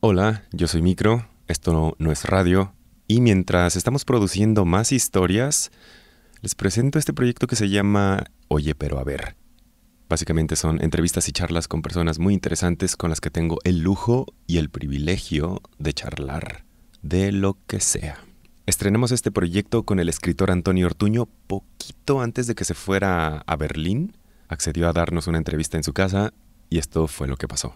Hola, yo soy Micro, esto no, es radio, y mientras estamos produciendo más historias, les presento este proyecto que se llama Oye, pero a ver. Básicamente son entrevistas y charlas con personas muy interesantes con las que tengo el lujo y el privilegio de charlar de lo que sea. Estrenamos este proyecto con el escritor Antonio Ortuño poquito antes de que se fuera a Berlín. Accedió a darnos una entrevista en su casa y esto fue lo que pasó.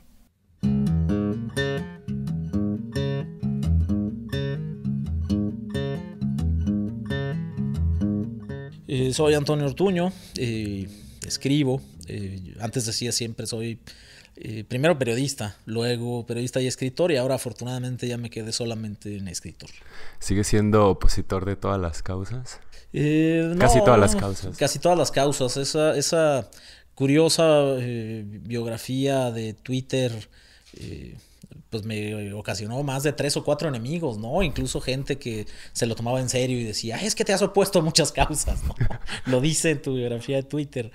soy Antonio Ortuño, eh, escribo. Eh, antes decía siempre soy eh, primero periodista, luego periodista y escritor y ahora afortunadamente ya me quedé solamente en escritor. ¿Sigue siendo opositor de todas las causas? casi todas las causas. Casi todas las causas. Esa, esa curiosa biografía de Twitter pues me ocasionó más de tres o cuatro enemigos, ¿no? Incluso gente que se lo tomaba en serio y decía, es que te has opuesto a muchas causas, ¿no? lo dice en tu biografía de Twitter.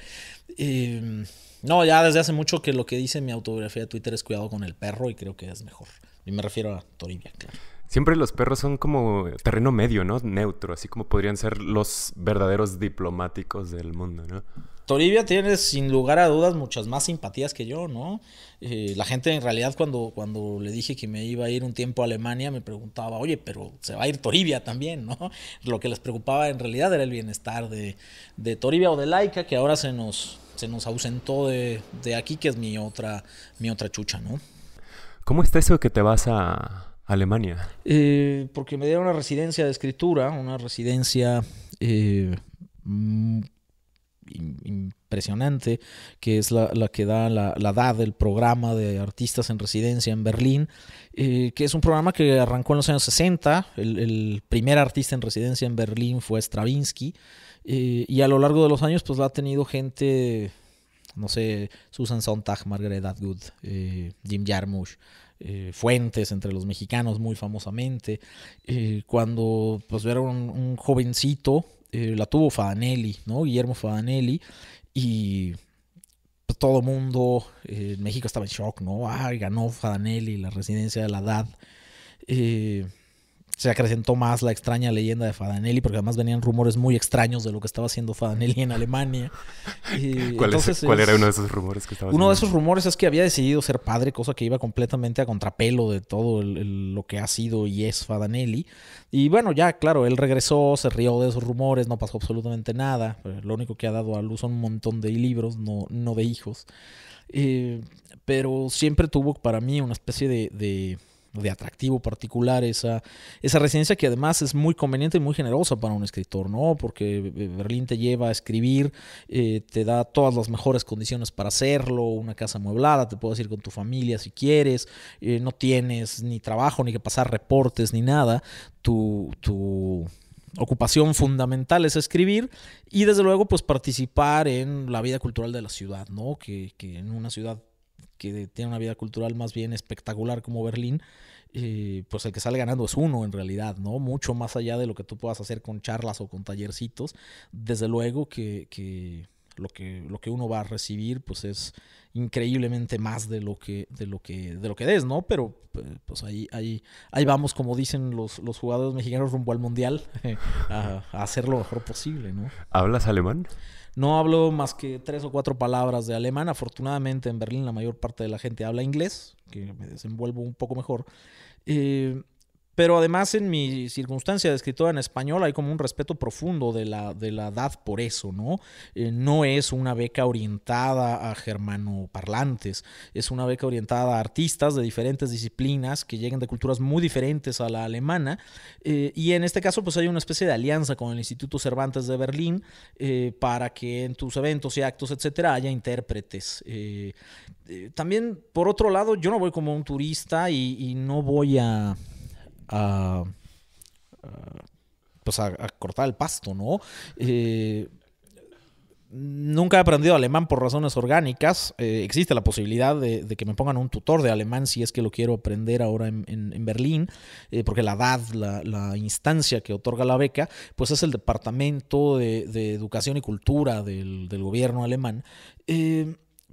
Em, no, ya desde hace mucho que lo que dice mi autobiografía de Twitter es cuidado con el perro y creo que es mejor. Y me refiero a Toribia, claro. Siempre los perros son como terreno medio, ¿no? Neutro, así como podrían ser los verdaderos diplomáticos del mundo, ¿no? Toribia tiene sin lugar a dudas muchas más simpatías que yo, ¿no? Eh, la gente en realidad cuando, cuando le dije que me iba a ir un tiempo a Alemania me preguntaba, oye, pero se va a ir Toribia también, ¿no? Lo que les preocupaba en realidad era el bienestar de, Toribia o de Laika, que ahora se nos, se nos ausentó de, aquí, que es mi otra, mi otra chucha, ¿no? ¿Cómo está eso de que te vas a Alemania? Eh, porque me dieron una residencia de escritura, una residencia... Eh, impresionante, que es la, que da la, edad del programa de artistas en residencia en Berlín, eh, que es un programa que arrancó en los años 60. El, primer artista en residencia en Berlín fue Stravinsky, eh, y a lo largo de los años, pues ha tenido gente, no sé, Susan Sontag, Margaret Atwood, eh, Jim Jarmusch. fuentes entre los mexicanos muy famosamente. cuando pues era un, jovencito eh, la tuvo Fadanelli, ¿no? Guillermo Fadanelli. Y pues, todo el mundo eh, en México estaba en shock, ¿no? Ah, ganó Fadanelli la residencia de la edad. Eh, se acrecentó más la extraña leyenda de Fadanelli, porque además venían rumores muy extraños de lo que estaba haciendo Fadanelli en Alemania. ¿Cuál, era uno de esos rumores que estaba Uno de esos rumores es que había decidido ser padre, cosa que iba completamente a contrapelo de todo lo que ha sido y es Fadanelli. Y bueno, ya, claro, él regresó, se rió de esos rumores, no pasó absolutamente nada. Eh, lo único que ha dado a luz son un montón de libros, no, no de hijos. Eh, pero siempre tuvo para mí una especie de de atractivo particular esa, esa residencia que además es muy conveniente y muy generosa para un escritor, ¿no? Porque eh, Berlín te lleva a escribir, eh, te da todas las mejores condiciones para hacerlo, una casa amueblada, te puedes ir con tu familia si quieres, eh, no tienes ni trabajo, ni que pasar reportes, ni nada, tu... ocupación fundamental es escribir y desde luego pues participar en la vida cultural de la ciudad, ¿no? Que, que en una ciudad que tiene una vida cultural más bien espectacular como Berlín, pues el que sale ganando es uno en realidad, ¿no? Mucho más allá de lo que tú puedas hacer con charlas o con tallercitos. Desde luego que, que lo que, lo que uno va a recibir, pues es increíblemente más de lo que, de lo que, de lo que des, ¿no? Pero eh, pues ahí, ahí, ahí vamos, como dicen los, jugadores mexicanos rumbo al mundial, a, hacer lo mejor posible, ¿no? ¿Hablas alemán? No hablo más que tres o cuatro palabras de alemán. Afortunadamente en Berlín la mayor parte de la gente habla inglés, que me desenvuelvo un poco mejor. Eh, pero además en mi circunstancia de escritora en español hay como un respeto profundo de la, de la edad por eso, ¿no? Eh, no es una beca orientada a germanoparlantes, es una beca orientada a artistas de diferentes disciplinas que lleguen de culturas muy diferentes a la alemana. Eh, y en este caso pues hay una especie de alianza con el Instituto Cervantes de Berlín eh, para que en tus eventos y actos, etcétera, haya intérpretes. también, por otro lado, yo no voy como un turista y no voy a pues a, a, cortar el pasto, ¿no? Eh, nunca he aprendido alemán por razones orgánicas. Eh, existe la posibilidad de, que me pongan un tutor de alemán si es que lo quiero aprender ahora en, Berlín, eh, porque la edad, la, instancia que otorga la beca, pues es el Departamento de, Educación y Cultura del, gobierno alemán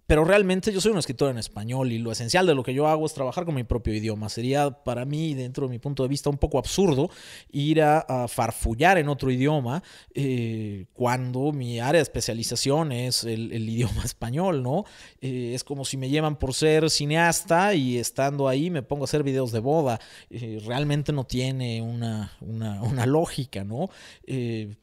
pero realmente yo soy un escritor en español y lo esencial de lo que yo hago es trabajar con mi propio idioma. Sería para mí, dentro de mi punto de vista, un poco absurdo ir a, farfullar en otro idioma eh, cuando mi área de especialización es el, idioma español, ¿no? Eh, es como si me llevan por ser cineasta y estando ahí me pongo a hacer videos de boda. Eh, realmente no tiene una, lógica, ¿no?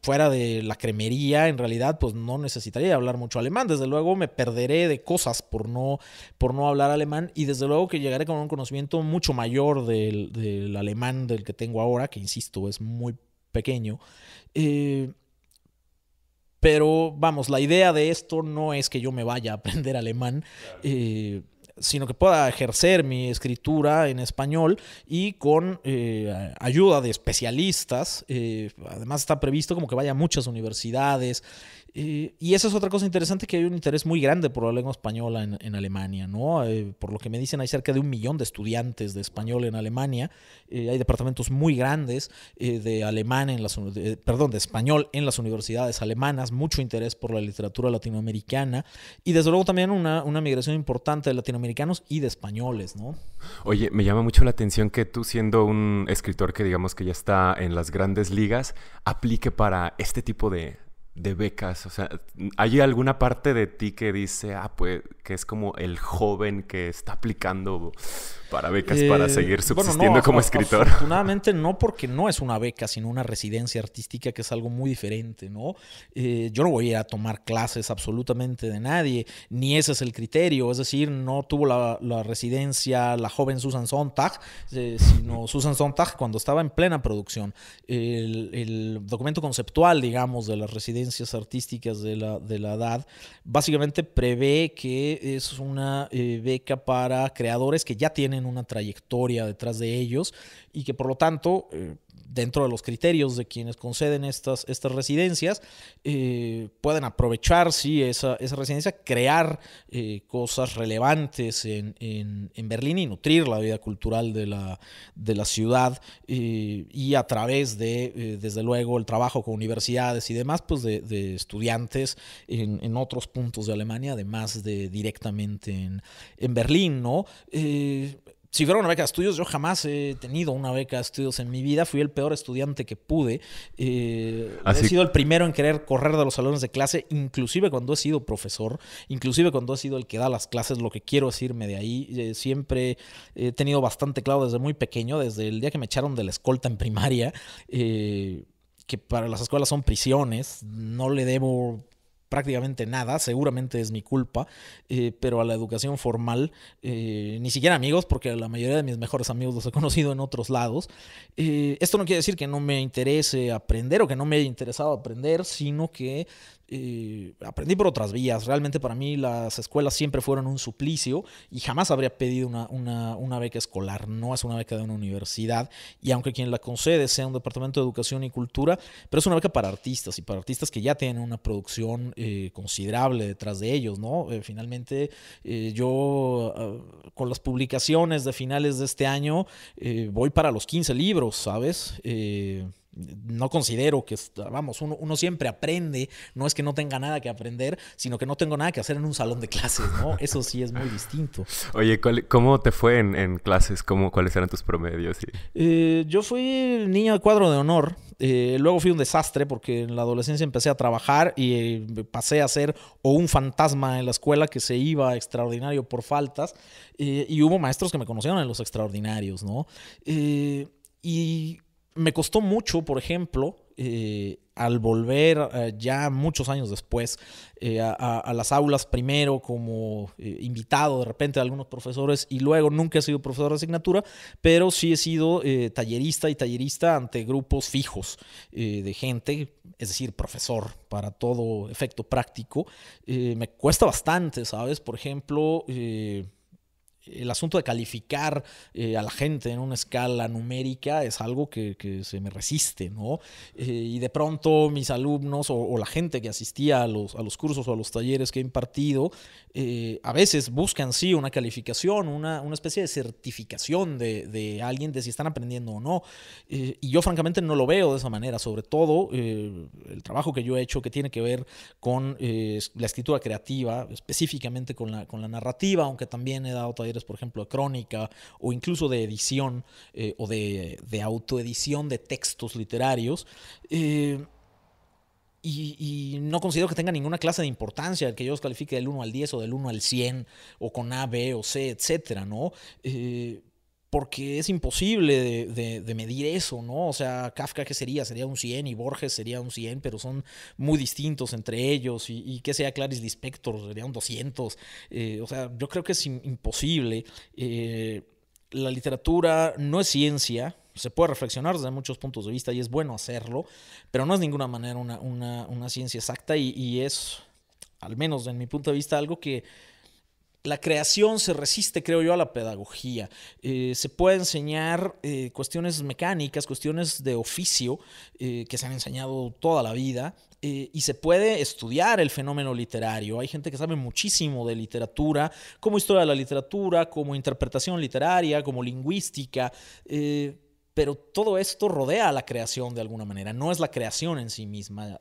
fuera de la cremería, en realidad, pues no necesitaría hablar mucho alemán. Desde luego me perderé de por no, por no hablar alemán y desde luego que llegaré con un conocimiento mucho mayor del, alemán del que tengo ahora, que insisto, es muy pequeño. Eh, pero vamos, la idea de esto no es que yo me vaya a aprender alemán. Eh, sino que pueda ejercer mi escritura en español y con eh, ayuda de especialistas. además está previsto como que vaya a muchas universidades eh, y esa es otra cosa interesante, que hay un interés muy grande por la lengua española en, Alemania, ¿no? Eh, por lo que me dicen, hay cerca de un millón de estudiantes de español en Alemania. Eh, hay departamentos muy grandes de alemán en las, perdón, de español en las universidades alemanas, mucho interés por la literatura latinoamericana y desde luego también una, una migración importante de latinoamericanos y de españoles, ¿no? Oye, me llama mucho la atención que tú siendo un escritor que digamos que ya está en las grandes ligas, aplique para este tipo de de becas? O sea, ¿hay alguna parte de ti que dice, ah, pues, que es como el joven que está aplicando para becas eh, para seguir subsistiendo como escritor. Afortunadamente no, porque no es una beca, sino una residencia artística que es algo muy diferente, ¿no? Eh, yo no voy a tomar clases absolutamente de nadie, ni ese es el criterio, es decir, no tuvo la, residencia la joven Susan Sontag, eh, sino Susan Sontag cuando estaba en plena producción. El, documento conceptual, digamos, de las residencias artísticas de la, de la edad, básicamente prevé que es una beca para creadores que ya tienen una trayectoria detrás de ellos y que por lo tanto eh, dentro de los criterios de quienes conceden estas, estas residencias, eh, pueden aprovechar sí, esa, residencia, crear eh, cosas relevantes en, Berlín y nutrir la vida cultural de la, de la ciudad eh, y a través de, desde luego, el trabajo con universidades y demás, pues de, estudiantes en, en, otros puntos de Alemania, además de directamente en, Berlín, ¿no? si fuera una beca de estudios, yo jamás he tenido una beca de estudios en mi vida. Fui el peor estudiante que pude. Eh, ah, he sido el primero en querer correr de los salones de clase, inclusive cuando he sido profesor, inclusive cuando he sido el que da las clases. Lo que quiero es irme de ahí. Eh, siempre he tenido bastante claro desde muy pequeño, desde el día que me echaron de la escolta en primaria, eh, que para las escuelas son prisiones. No le debo prácticamente nada, seguramente es mi culpa, eh, pero a la educación formal, eh, ni siquiera amigos, porque la mayoría de mis mejores amigos los he conocido en otros lados. Eh, esto no quiere decir que no me interese aprender o que no me haya interesado aprender, sino que eh, aprendí por otras vías. Realmente para mí las escuelas siempre fueron un suplicio y jamás habría pedido una, beca escolar. No es una beca de una universidad y aunque quien la concede sea un departamento de educación y cultura, pero es una beca para artistas y para artistas que ya tienen una producción eh, considerable detrás de ellos, ¿no? Eh, finalmente yo ah, con las publicaciones de finales de este año voy para los 15 libros, ¿sabes? no considero que, vamos, uno, siempre aprende, no es que no tenga nada que aprender, sino que no tengo nada que hacer en un salón de clases, ¿no? Eso sí es muy distinto. Oye, ¿cómo te fue en, clases? ¿Cómo, ¿Cuáles eran tus promedios? Eh, yo fui niño de cuadro de honor, eh, luego fui un desastre porque en la adolescencia empecé a trabajar y eh, pasé a ser o un fantasma en la escuela que se iba extraordinario por faltas, y hubo maestros que me conocieron en los extraordinarios, ¿no? y me costó mucho, por ejemplo, eh, al volver eh, ya muchos años después eh, a, a, las aulas, primero como invitado de repente de algunos profesores y luego nunca he sido profesor de asignatura, pero sí he sido tallerista y tallerista ante grupos fijos de gente, es decir, profesor para todo efecto práctico. me cuesta bastante, ¿sabes? Por ejemplo el asunto de calificar eh, a la gente en una escala numérica es algo que, que se me resiste, ¿no? Eh, y de pronto mis alumnos o, la gente que asistía a los, a los cursos o a los talleres que he impartido, eh, a veces buscan sí una calificación, una, una especie de certificación de, de, alguien de si están aprendiendo o no. y yo francamente no lo veo de esa manera, sobre todo el trabajo que yo he hecho que tiene que ver con la escritura creativa, específicamente con la, con la narrativa, aunque también he dado talleres por ejemplo, de crónica o incluso de edición eh, o de, autoedición de textos literarios. Eh, y, no considero que tenga ninguna clase de importancia el que yo los califique del 1 al 10 o del 1 al 100 o con A, B o C, etcétera, ¿no? Eh, porque es imposible de, medir eso, ¿no? O sea, Kafka, ¿qué sería? Sería un 100 y Borges sería un 100, pero son muy distintos entre ellos. ¿Y, que qué sea Clarice Lispector? Sería un 200. Eh, o sea, yo creo que es imposible. Eh, la literatura no es ciencia, se puede reflexionar desde muchos puntos de vista y es bueno hacerlo, pero no es de ninguna manera una, ciencia exacta y es, al menos en mi punto de vista, algo que la creación se resiste, creo yo, a la pedagogía. Eh, se puede enseñar eh, cuestiones mecánicas, cuestiones de oficio eh, que se han enseñado toda la vida. y se puede estudiar el fenómeno literario. Hay gente que sabe muchísimo de literatura, como historia de la literatura, como interpretación literaria, como lingüística pero todo esto rodea a la creación de alguna manera, no es la creación en sí misma.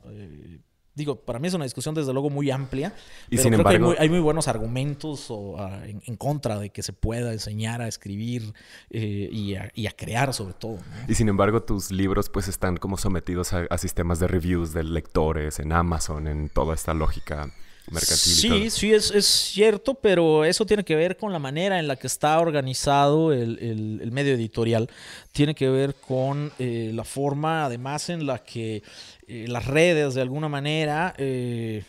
Digo, para mí es una discusión desde luego muy amplia. Y pero sin creo embargo... que hay muy, buenos argumentos ah, en, contra de que se pueda enseñar a escribir eh, y, a, crear sobre todo. Y sin embargo, tus libros pues están como sometidos a, sistemas de reviews de lectores en Amazon, en toda esta lógica. mercantil. Sí, sí, es, cierto, pero eso tiene que ver con la manera en la que está organizado el, medio editorial. Tiene que ver con eh, la forma, además, en la que eh, las redes de alguna manera. Eh,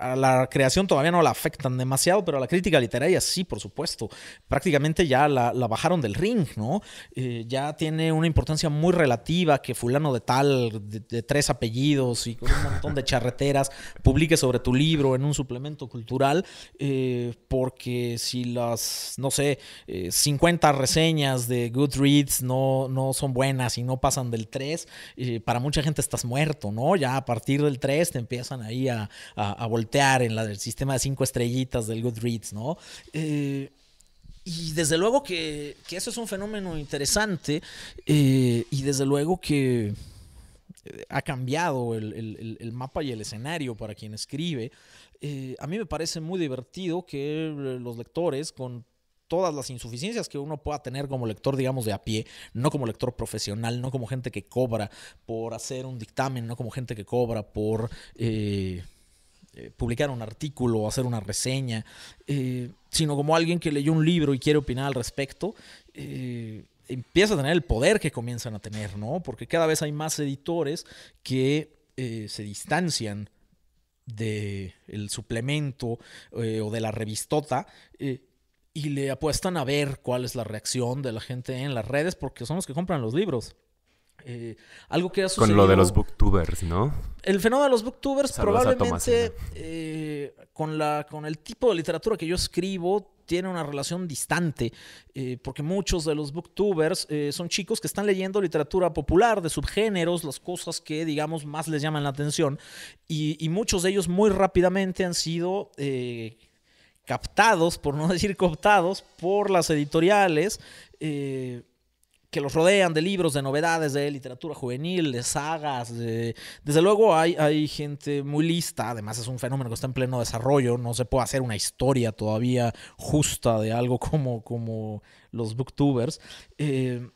a la creación todavía no la afectan demasiado, pero a la crítica literaria sí, por supuesto. Prácticamente ya la, bajaron del ring, ¿no? Eh, ya tiene una importancia muy relativa que fulano de tal, de, tres apellidos y con un montón de charreteras, publique sobre tu libro en un suplemento cultural, eh, porque si las, no sé, 50 eh, reseñas de Goodreads no, no son buenas y no pasan del 3, para mucha gente estás muerto, ¿no? Ya a partir del 3 te empiezan ahí a, a, a en la, el sistema de cinco estrellitas del Goodreads, ¿no? Eh, y desde luego que, eso es un fenómeno interesante eh, y desde luego que eh, ha cambiado el, mapa y el escenario para quien escribe. a mí me parece muy divertido que los lectores con todas las insuficiencias que uno pueda tener como lector, digamos, de a pie, no como lector profesional, no como gente que cobra por hacer un dictamen, no como gente que cobra por... Eh, publicar un artículo o hacer una reseña, eh, sino como alguien que leyó un libro y quiere opinar al respecto, eh, empieza a tener el poder que comienzan a tener, ¿no? Porque cada vez hay más editores que se distancian del suplemento o de la revistota y le apuestan a ver cuál es la reacción de la gente en las redes porque son los que compran los libros. Eh, algo que ha sucedido... Con lo de los booktubers, ¿no? El fenómeno de los booktubers probablemente eh, con, la, con el tipo de literatura que yo escribo tiene una relación distante, eh, porque muchos de los booktubers son chicos que están leyendo literatura popular de subgéneros, las cosas que, digamos, más les llaman la atención, y, muchos de ellos muy rápidamente han sido captados, por no decir cooptados, por las editoriales que los rodean de libros, de novedades, de literatura juvenil, de sagas. Desde luego hay, hay gente muy lista, además es un fenómeno que está en pleno desarrollo, no se puede hacer una historia todavía justa de algo como, como los booktubers. Eh,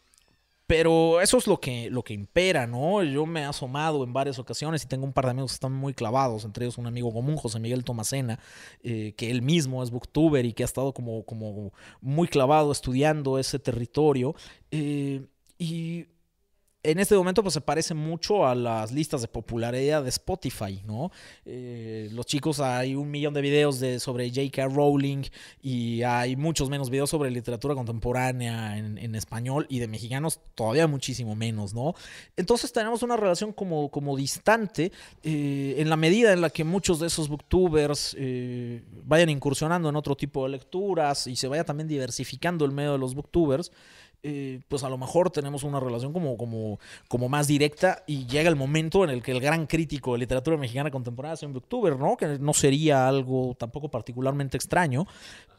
pero eso es lo que, lo que impera, ¿no? Yo me he asomado en varias ocasiones y tengo un par de amigos que están muy clavados, entre ellos un amigo común, José Miguel Tomacena, eh, que él mismo es booktuber y que ha estado como, como muy clavado estudiando ese territorio. Eh, y en este momento pues se parece mucho a las listas de popularidad de Spotify, ¿no? Eh, los chicos hay un millón de videos de, sobre J.K. Rowling y hay muchos menos videos sobre literatura contemporánea en, español y de mexicanos todavía muchísimo menos, ¿no? Entonces tenemos una relación como, como distante eh, en la medida en la que muchos de esos booktubers eh, vayan incursionando en otro tipo de lecturas y se vaya también diversificando el medio de los booktubers. Eh, pues a lo mejor tenemos una relación como, como, como más directa y llega el momento en el que el gran crítico de literatura mexicana contemporánea sea un booktuber ¿no? Que no sería algo tampoco particularmente extraño,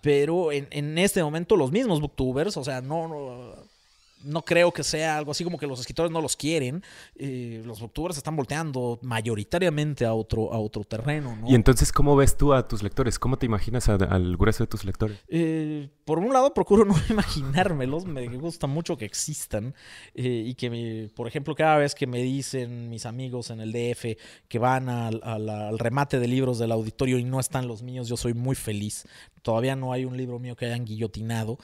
pero en, en este momento los mismos booktubers, o sea, no, no no creo que sea algo así como que los escritores no los quieren. Eh, los octubres están volteando mayoritariamente a otro, a otro terreno. Y entonces, ¿cómo ves tú a tus lectores? ¿Cómo te imaginas al grueso de tus lectores? Eh, por un lado, procuro no imaginármelos. Me gusta mucho que existan. Eh, y que, por ejemplo, cada vez que me dicen mis amigos en el DF que van al remate de libros del auditorio y no están los míos, yo soy muy feliz. Todavía no hay un libro mío que hayan guillotinado.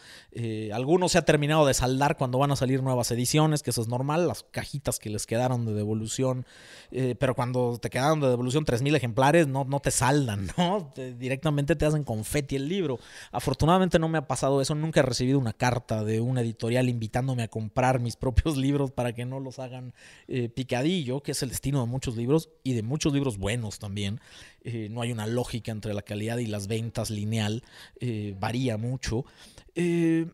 algunos se ha terminado de saldar cuando van a salir nuevas ediciones, que eso es normal, las cajitas que les quedaron de devolución, eh, pero cuando te quedaron de devolución 3.000 ejemplares, no, no te saldan, ¿no? directamente te hacen confeti el libro. Afortunadamente no me ha pasado eso, nunca he recibido una carta de una editorial invitándome a comprar mis propios libros para que no los hagan eh, picadillo, que es el destino de muchos libros y de muchos libros buenos también. Eh, no hay una lógica entre la calidad y las ventas lineal, varía mucho. Eh,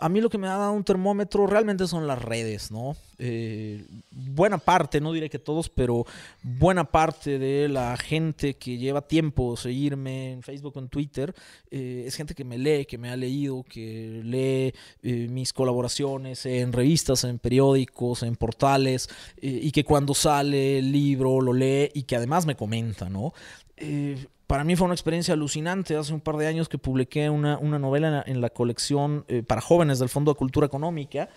a mí lo que me ha dado un termómetro realmente son las redes, ¿no? Eh, buena parte, no diré que todos, pero buena parte de la gente que lleva tiempo seguirme en Facebook o en Twitter eh, es gente que me lee, que me ha leído, que lee eh, mis colaboraciones en revistas, en periódicos, en portales, y que cuando sale el libro lo lee y que además me comenta, ¿no? para mí fue una experiencia alucinante. Hace un par de años que publiqué una, novela en la, colección eh, para jóvenes del Fondo de Cultura Económica.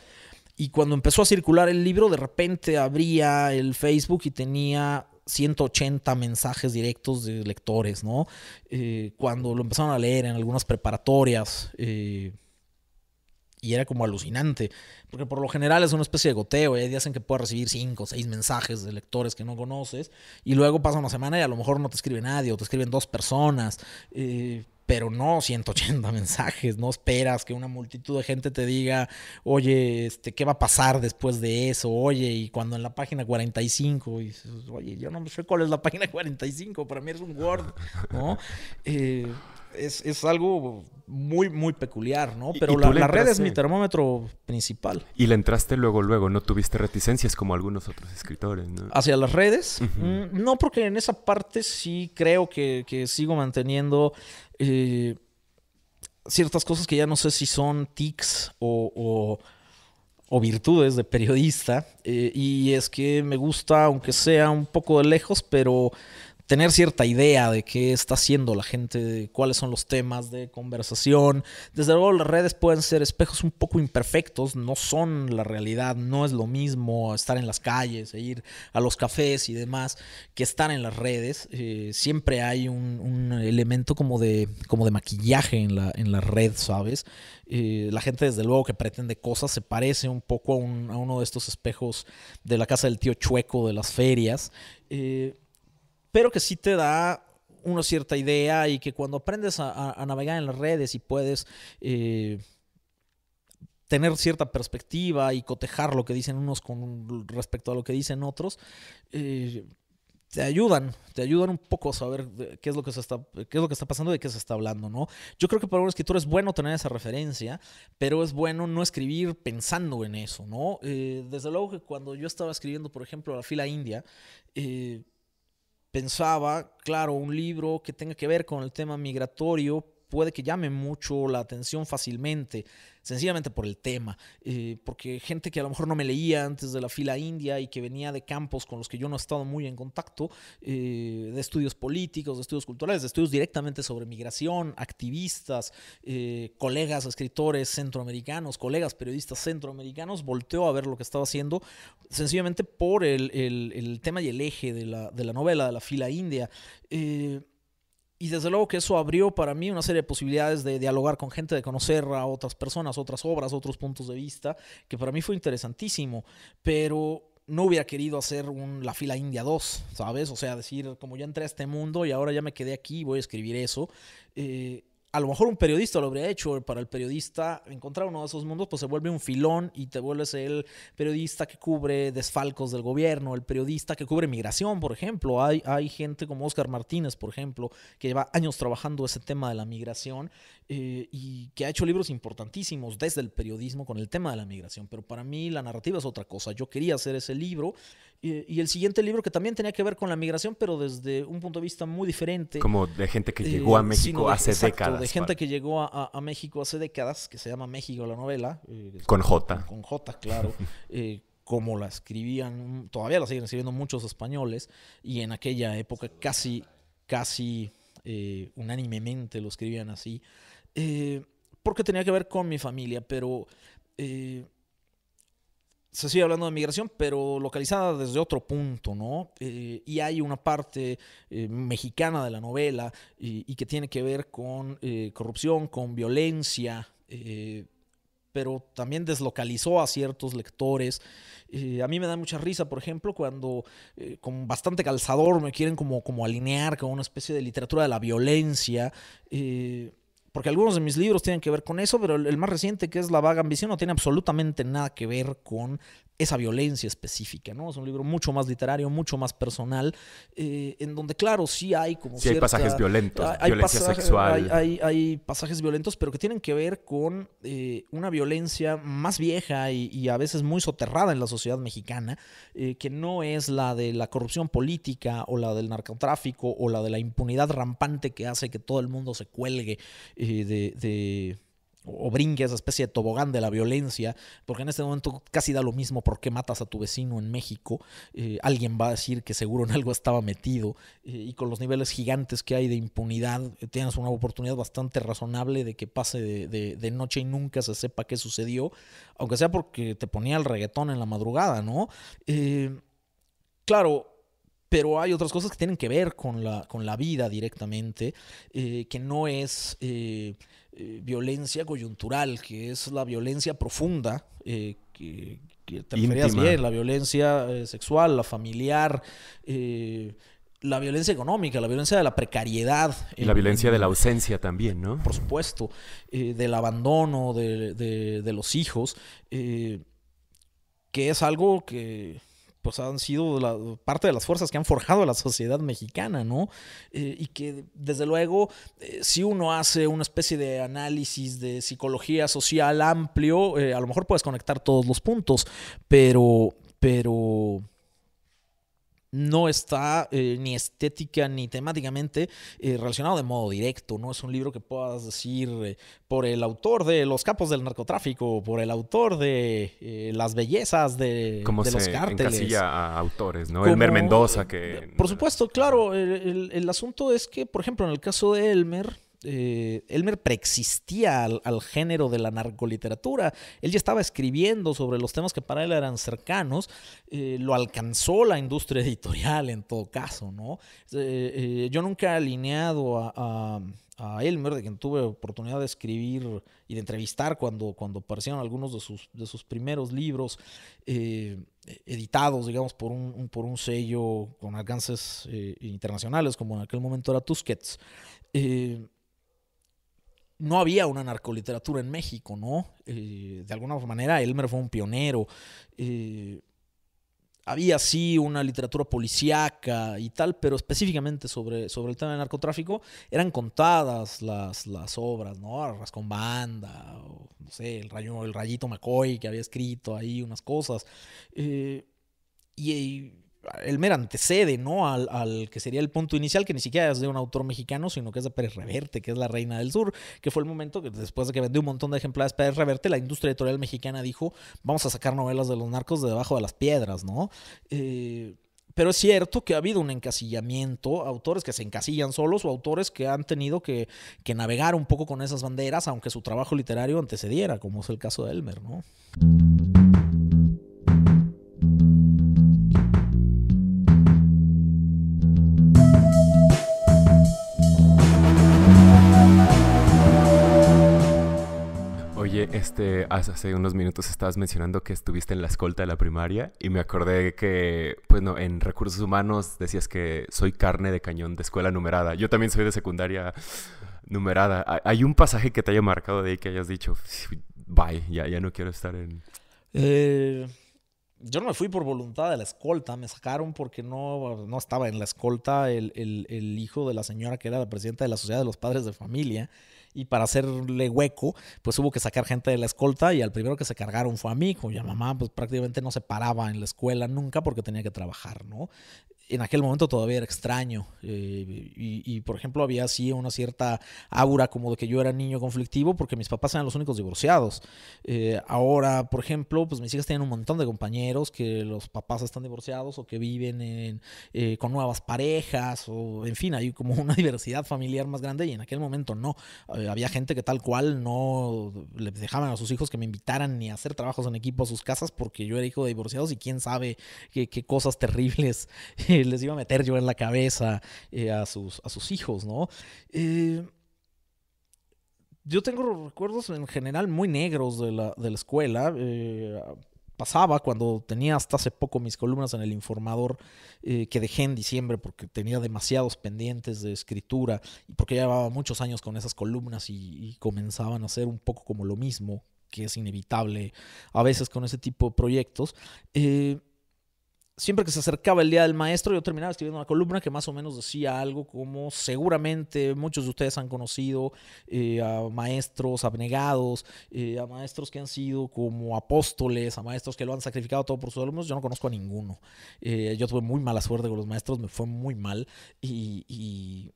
Y cuando empezó a circular el libro, de repente abría el Facebook y tenía 180 mensajes directos de lectores, ¿no? Eh, cuando lo empezaron a leer en algunas preparatorias. Eh, y era como alucinante, porque por lo general es una especie de goteo, y hay días en que puedes recibir cinco o seis mensajes de lectores que no conoces, y luego pasa una semana y a lo mejor no te escribe nadie, o te escriben dos personas, eh, pero no 180 mensajes, no esperas que una multitud de gente te diga, oye, este, ¿qué va a pasar después de eso? Oye, y cuando en la página 45, y oye, yo no sé cuál es la página 45, para mí es un Word, ¿no? Eh, es, algo muy, muy peculiar, ¿no? Pero la, red es mi termómetro principal. Y le entraste luego, luego, no tuviste reticencias como algunos otros escritores, ¿no? Hacia las redes. Mm, no, porque en esa parte sí creo que, sigo manteniendo eh, ciertas cosas que ya no sé si son tics o, virtudes de periodista. Eh, y es que me gusta, aunque sea un poco de lejos, pero tener cierta idea de qué está haciendo la gente, cuáles son los temas de conversación. Desde luego las redes pueden ser espejos un poco imperfectos, no son la realidad, no es lo mismo estar en las calles, e ir a los cafés y demás, que estar en las redes. Eh, siempre hay un, elemento como de, como de maquillaje en la, en la red, ¿sabes? Eh, la gente desde luego que pretende cosas se parece un poco a, uno de estos espejos de la casa del tío chueco de las ferias. Eh, pero que sí te da una cierta idea y que cuando aprendes a, navegar en las redes y puedes eh, tener cierta perspectiva y cotejar lo que dicen unos con respecto a lo que dicen otros, eh, te ayudan, te ayudan un poco a saber qué es lo que se está, es lo que está pasando y de qué se está hablando, ¿no? Yo creo que para un escritor es bueno tener esa referencia, pero es bueno no escribir pensando en eso, ¿no? Eh, desde luego que cuando yo estaba escribiendo, por ejemplo, la fila india, eh, pensaba, claro, un libro que tenga que ver con el tema migratorio, puede que llame mucho la atención fácilmente, sencillamente por el tema, eh, porque gente que a lo mejor no me leía antes de la fila india y que venía de campos con los que yo no he estado muy en contacto, eh, de estudios políticos, de estudios culturales, de estudios directamente sobre migración, activistas, eh, colegas escritores centroamericanos, colegas periodistas centroamericanos, volteó a ver lo que estaba haciendo, sencillamente por el, tema y el eje de la, novela, de la fila india. Y desde luego que eso abrió para mí una serie de posibilidades de dialogar con gente, de conocer a otras personas, otras obras, otros puntos de vista, que para mí fue interesantísimo. Pero no hubiera querido hacer un, la fila India 2, ¿sabes? O sea, decir, como ya entré a este mundo y ahora ya me quedé aquí, voy a escribir eso. Eh, a lo mejor un periodista lo habría hecho, eh, para el periodista encontrar uno de esos mundos, pues se vuelve un filón y te vuelves el periodista que cubre desfalcos del gobierno, el periodista que cubre migración, por ejemplo. Hay, hay gente como Oscar Martínez, por ejemplo, que lleva años trabajando ese tema de la migración eh, y que ha hecho libros importantísimos desde el periodismo con el tema de la migración, pero para mí la narrativa es otra cosa. Yo quería hacer ese libro eh, y el siguiente libro que también tenía que ver con la migración, pero desde un punto de vista muy diferente. Como de gente que eh, llegó a México hace exacto, décadas. De gente que llegó a, México hace décadas, que se llama México la novela. con J. Con, J, claro. como la escribían, todavía la siguen escribiendo muchos españoles, y en aquella época casi, casi unánimemente lo escribían así. Eh, porque tenía que ver con mi familia, pero eh, se sigue hablando de migración, pero localizada desde otro punto, ¿no? Eh, y hay una parte mexicana de la novela y, que tiene que ver con corrupción, con violencia, pero también deslocalizó a ciertos lectores. a mí me da mucha risa, por ejemplo, cuando con bastante calzador me quieren como, como alinear con una especie de literatura de la violencia porque algunos de mis libros tienen que ver con eso, pero el, más reciente, que es La vaga ambición, no tiene absolutamente nada que ver con esa violencia específica, ¿no? Es un libro mucho más literario, mucho más personal, eh, en donde, claro, sí hay como... Sí hay pasajes violentos, hay, violencia sexual. Hay, pasajes violentos, pero que tienen que ver con eh, una violencia más vieja y, a veces muy soterrada en la sociedad mexicana, eh, que no es la de la corrupción política o la del narcotráfico o la de la impunidad rampante que hace que todo el mundo se cuelgue eh, de, de o brinque esa especie de tobogán de la violencia, porque en este momento casi da lo mismo por qué matas a tu vecino en México, eh, alguien va a decir que seguro en algo estaba metido, eh, y con los niveles gigantes que hay de impunidad, tienes una oportunidad bastante razonable de que pase de, de, noche y nunca se sepa qué sucedió, aunque sea porque te ponía el reggaetón en la madrugada, ¿no? claro, pero hay otras cosas que tienen que ver con la, con la vida directamente, eh, que no es eh, eh, violencia coyuntural, que es la violencia profunda, que, te referías bien, la violencia sexual, la familiar. la violencia económica, la violencia de la precariedad. Y la violencia de la ausencia también, ¿no? Por supuesto, del abandono de los hijos, que es algo que, pues han sido parte de las fuerzas que han forjado la sociedad mexicana, ¿no? Eh, y que desde luego, eh, si uno hace una especie de análisis de psicología social amplio, eh, a lo mejor puedes conectar todos los puntos, pero, pero no está eh, ni estética ni temáticamente eh, relacionado de modo directo, no es un libro que puedas decir eh, por el autor de Los capos del narcotráfico, por el autor de Las bellezas de, Como de se los cárteles. a autores, ¿no? Elmer Mendoza que... Por supuesto, claro, el asunto es que, por ejemplo, en el caso de Elmer, eh, Elmer preexistía al, género de la narcoliteratura. Él ya estaba escribiendo sobre los temas que para él eran cercanos. Eh, lo alcanzó la industria editorial en todo caso, ¿no? Eh, yo nunca he alineado a, Elmer, de quien tuve oportunidad de escribir y de entrevistar cuando, aparecieron algunos de sus, de sus primeros libros editados, digamos, por un, por un sello con alcances internacionales, como en aquel momento era Tusquets no había una narcoliteratura en México, ¿no? Eh, de alguna manera, Elmer fue un pionero. Eh, había sí una literatura policíaca y tal, pero específicamente sobre, sobre el tema del narcotráfico eran contadas las, las obras, ¿no? con Banda, no sé, el, rayo, el Rayito McCoy que había escrito ahí unas cosas. Eh, y Elmer antecede, ¿no? Al, que sería el punto inicial, que ni siquiera es de un autor mexicano, sino que es de Pérez Reverte, que es la reina del sur, que fue el momento que después de que vendió un montón de ejemplares Pérez Reverte, la industria editorial mexicana dijo, vamos a sacar novelas de los narcos de debajo de las piedras, ¿no? Eh, pero es cierto que ha habido un encasillamiento, autores que se encasillan solos o autores que han tenido que, que navegar un poco con esas banderas, aunque su trabajo literario antecediera, como es el caso de Elmer, ¿no? Oye, este, hace unos minutos estabas mencionando que estuviste en la escolta de la primaria y me acordé que, pues no, en recursos humanos decías que soy carne de cañón de escuela numerada. Yo también soy de secundaria numerada. ¿Hay un pasaje que te haya marcado de ahí que hayas dicho, bye, ya, ya no quiero estar en... Eh, yo no me fui por voluntad de la escolta, me sacaron porque no, no estaba en la escolta el hijo de la señora que era la presidenta de la Sociedad de los Padres de Familia y para hacerle hueco, pues hubo que sacar gente de la escolta y al primero que se cargaron fue a mí, cuya mamá pues prácticamente no se paraba en la escuela nunca porque tenía que trabajar, ¿no? en aquel momento todavía era extraño. Eh, y, por ejemplo, había así una cierta aura como de que yo era niño conflictivo porque mis papás eran los únicos divorciados. Eh, ahora, por ejemplo, pues mis hijas tienen un montón de compañeros que los papás están divorciados o que viven eh, con nuevas parejas o, en fin, hay como una diversidad familiar más grande y en aquel momento no. había gente que tal cual no le dejaban a sus hijos que me invitaran ni a hacer trabajos en equipo a sus casas porque yo era hijo de divorciados y quién sabe qué, qué cosas terribles les iba a meter yo en la cabeza eh, a, sus, a sus hijos, ¿no? Eh, yo tengo recuerdos en general muy negros de la, de la escuela. Eh, pasaba cuando tenía hasta hace poco mis columnas en el informador que dejé en diciembre porque tenía demasiados pendientes de escritura y porque llevaba muchos años con esas columnas y, comenzaban a ser un poco como lo mismo que es inevitable a veces con ese tipo de proyectos. Eh, siempre que se acercaba el día del maestro, yo terminaba escribiendo una columna que más o menos decía algo como seguramente muchos de ustedes han conocido eh, a maestros abnegados, eh, a maestros que han sido como apóstoles, a maestros que lo han sacrificado todo por sus alumnos. Yo no conozco a ninguno. Eh, yo tuve muy mala suerte con los maestros, me fue muy mal y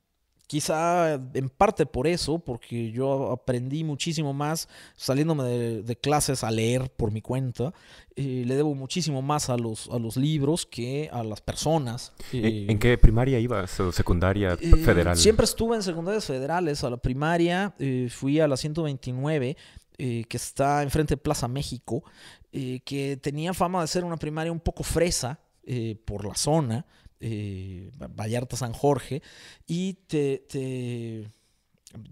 Quizá en parte por eso, porque yo aprendí muchísimo más saliéndome de, clases a leer por mi cuenta. le debo muchísimo más a los, a los libros que a las personas. ¿En, eh, qué primaria ibas o secundaria eh, federal? Siempre estuve en secundarias federales. A la primaria eh, fui a la 129. que está enfrente de Plaza México, que tenía fama de ser una primaria un poco fresa por la zona. Eh, Vallarta San Jorge y te,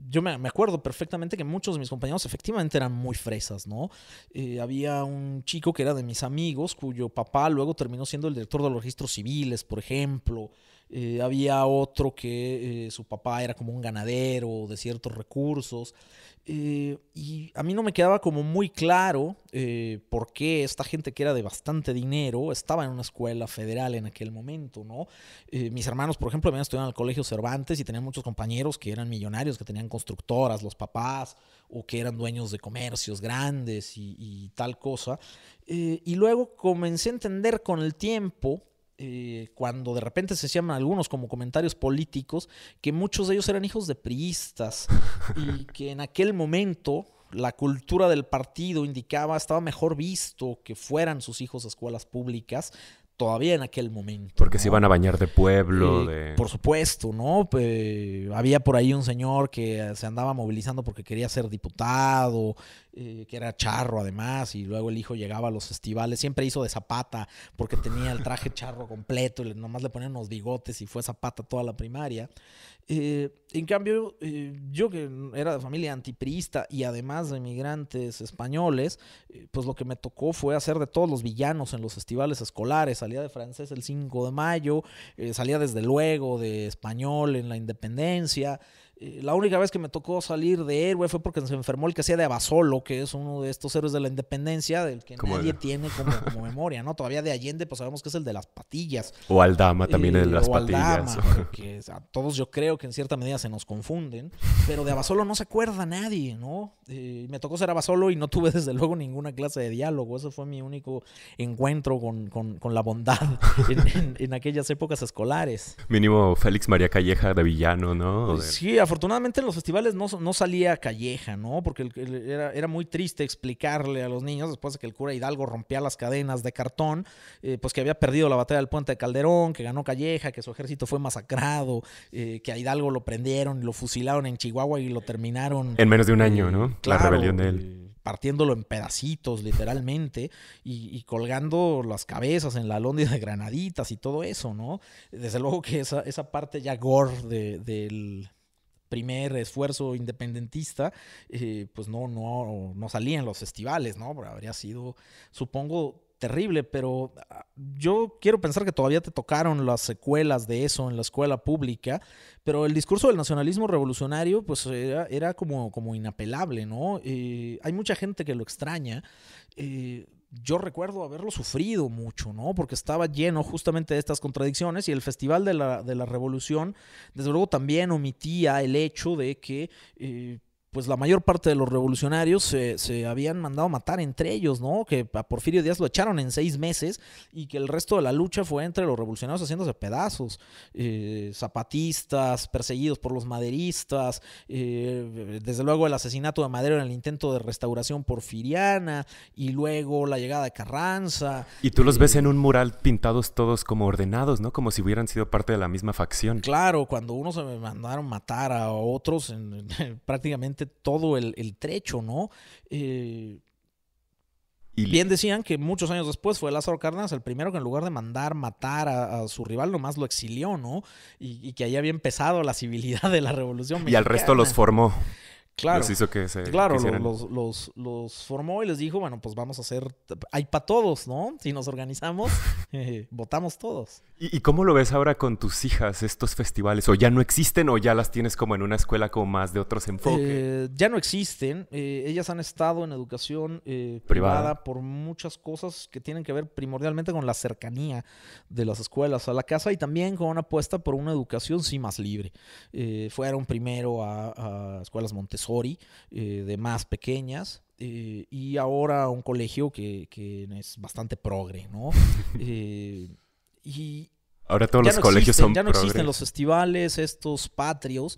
yo me, acuerdo perfectamente que muchos de mis compañeros efectivamente eran muy fresas, ¿no? Eh, había un chico que era de mis amigos cuyo papá luego terminó siendo el director de los registros civiles, por ejemplo. Eh, había otro que eh, su papá era como un ganadero de ciertos recursos. Eh, y a mí no me quedaba como muy claro por qué esta gente que era de bastante dinero estaba en una escuela federal en aquel momento, ¿no? mis hermanos, por ejemplo, habían estudiado en el Colegio Cervantes y tenían muchos compañeros que eran millonarios, que tenían constructoras, los papás, o que eran dueños de comercios grandes y tal cosa. y luego comencé a entender con el tiempo eh, cuando de repente se hacían algunos como comentarios políticos, que muchos de ellos eran hijos de priistas y que en aquel momento la cultura del partido indicaba estaba mejor visto que fueran sus hijos a escuelas públicas todavía en aquel momento. Porque se iban a bañar de pueblo. Eh, por supuesto, ¿no? Eh, había por ahí un señor que se andaba movilizando porque quería ser diputado, eh, que era charro además, y luego el hijo llegaba a los festivales, siempre hizo de zapata porque tenía el traje charro completo, nomás le ponían unos bigotes y fue zapata toda la primaria. Eh, en cambio, eh, yo que era de familia antipriista y además de migrantes españoles, eh, pues lo que me tocó fue hacer de todos los villanos en los festivales escolares. Salía de francés el 5 de mayo, salía desde luego de español en la independencia. Eh, la única vez que me tocó salir de héroe fue porque se enfermó el que hacía de Abasolo, que es uno de estos héroes de la independencia, del que nadie tiene como, memoria, ¿no? Todavía de Allende, pues sabemos que es el de las patillas. O Aldama también de eh, las patillas. Aldama, que todos yo creo que en cierta medida se nos confunden, pero de Abasolo no se acuerda nadie, ¿no? Eh, me tocó ser Abasolo y no tuve desde luego ninguna clase de diálogo. Ese fue mi único encuentro con, la bondad en, aquellas épocas escolares. Mínimo Félix María Calleja de villano, ¿no? Pues sí, a afortunadamente en los festivales no, no salía calleja, ¿no? Porque era, muy triste explicarle a los niños, después de que el cura Hidalgo rompía las cadenas de cartón, eh, pues que había perdido la batalla del puente de Calderón, que ganó calleja, que su ejército fue masacrado, eh, que a Hidalgo lo prendieron, lo fusilaron en Chihuahua y lo terminaron. En menos de un año, eh, ¿no? la rebelión de él partiéndolo en pedacitos, literalmente, y, colgando las cabezas en la lóndiga de granaditas y todo eso, ¿no? Desde luego que esa, esa parte ya gore del, primer esfuerzo independentista, eh, pues no, no, no salía en los festivales, ¿no? Habría sido, supongo, terrible, pero ah, yo quiero pensar que todavía te tocaron las secuelas de eso en la escuela pública, pero el discurso del nacionalismo revolucionario pues era, como, como inapelable, ¿no? Eh, hay mucha gente que lo extraña. Eh, yo recuerdo haberlo sufrido mucho, ¿no? Porque estaba lleno justamente de estas contradicciones y el Festival de la, de la Revolución, desde luego, también omitía el hecho de que... Eh, pues la mayor parte de los revolucionarios se, se, habían mandado a matar entre ellos, ¿no? Que a Porfirio Díaz lo echaron en seis meses y que el resto de la lucha fue entre los revolucionarios haciéndose pedazos, eh, zapatistas, perseguidos por los maderistas, eh, desde luego el asesinato de Madero en el intento de restauración porfiriana y luego la llegada de Carranza. Y tú los ves en eh, un mural pintados todos como ordenados, ¿no? Como si hubieran sido parte de la misma facción. Claro, cuando unos se mandaron matar a otros, en, prácticamente todo el, trecho, ¿no? Eh, bien decían que muchos años después fue Lázaro Cárdenas el primero que en lugar de mandar matar a, su rival, nomás lo exilió, ¿no? Y, y, que ahí había empezado la civilidad de la Revolución Mexicana. Y al resto los formó. Claro. Los claro, los, formó y les dijo, bueno, pues vamos a hacer, hay para todos, ¿no? Si nos organizamos, eh, votamos todos. ¿Y, cómo lo ves ahora con tus hijas, estos festivales? ¿O ya no existen o ya las tienes como en una escuela como más de otros enfoques? Eh, ya no existen. Eh, ellas han estado en educación privada. por muchas cosas que tienen que ver primordialmente con la cercanía de las escuelas a la casa y también con una apuesta por una educación sí más libre. fueron primero a, escuelas Montessori eh, de más pequeñas, eh, y ahora un colegio que, es bastante progre, ¿no? Eh, y, Ahora todos los colegios son Ya no existen los festivales, estos patrios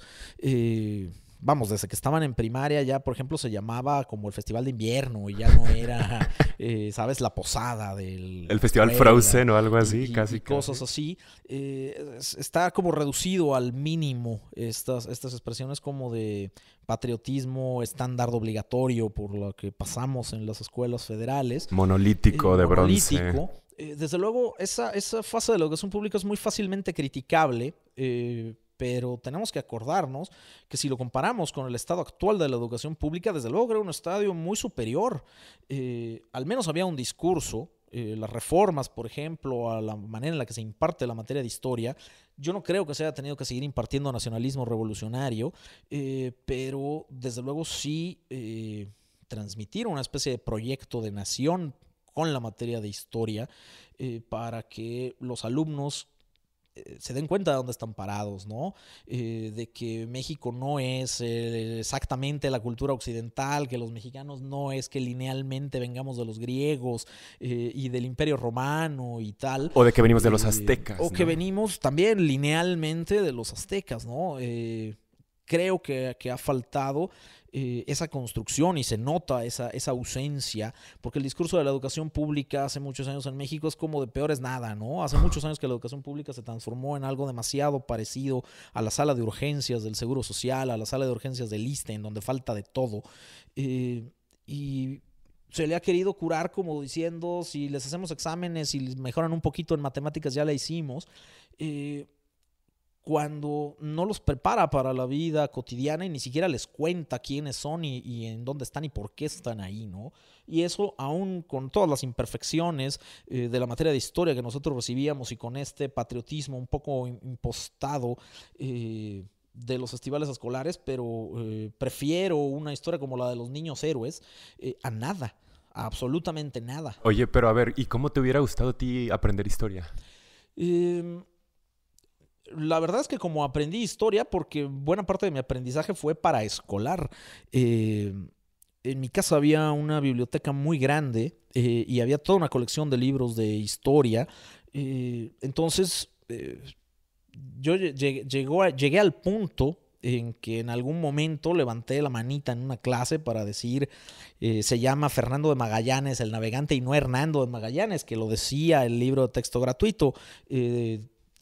vamos, desde que estaban en primaria ya, por ejemplo, se llamaba como el Festival de Invierno y ya no era, eh, ¿sabes? La posada del... El Festival Frausen o algo así, casi. cosas así. Eh, está como reducido al mínimo estas, estas expresiones como de patriotismo estándar obligatorio por lo que pasamos en las escuelas federales. Monolítico eh, de de monolítico. Desde luego, esa, esa fase de la educación pública es muy fácilmente criticable, eh, pero tenemos que acordarnos que si lo comparamos con el estado actual de la educación pública, desde luego era un estadio muy superior. Eh, al menos había un discurso, eh, las reformas, por ejemplo, a la manera en la que se imparte la materia de historia. Yo no creo que se haya tenido que seguir impartiendo nacionalismo revolucionario, eh, pero desde luego sí transmitir una especie de proyecto de nación con la materia de historia para que los alumnos eh, se den cuenta de dónde están parados, ¿no? Eh, de que México no es eh, exactamente la cultura occidental, que los mexicanos no es que linealmente vengamos de los griegos y del imperio romano y tal. O de que venimos de los aztecas. O que venimos también linealmente de los aztecas, ¿no? creo que, que ha faltado eh, esa construcción y se nota esa, ausencia, porque el discurso de la educación pública hace muchos años en México es como de peores nada, ¿no? Hace muchos años que la educación pública se transformó en algo demasiado parecido a la sala de urgencias del Seguro Social, a la sala de urgencias del ISTE, en donde falta de todo. Eh, y se le ha querido curar como diciendo, si les hacemos exámenes y mejoran un poquito en matemáticas, ya la hicimos. Eh, cuando no los prepara para la vida cotidiana y ni siquiera les cuenta quiénes son y, en dónde están y por qué están ahí, ¿no? Y eso aún con todas las imperfecciones eh, de la materia de historia que nosotros recibíamos y con este patriotismo un poco impostado. Eh, de los festivales escolares, pero eh, prefiero una historia como la de los niños héroes a nada, a absolutamente nada. Oye, pero a ver, ¿y cómo te hubiera gustado a ti aprender historia? Eh, la verdad es que como aprendí historia, porque buena parte de mi aprendizaje fue para escolar. Eh, en mi casa había una biblioteca muy grande eh, y había toda una colección de libros de historia. Eh, entonces, yo llegué, llegó llegué al punto en que en algún momento levanté la manita en una clase para decir, se llama Fernando de Magallanes el navegante y no Hernando de Magallanes, que lo decía el libro de texto gratuito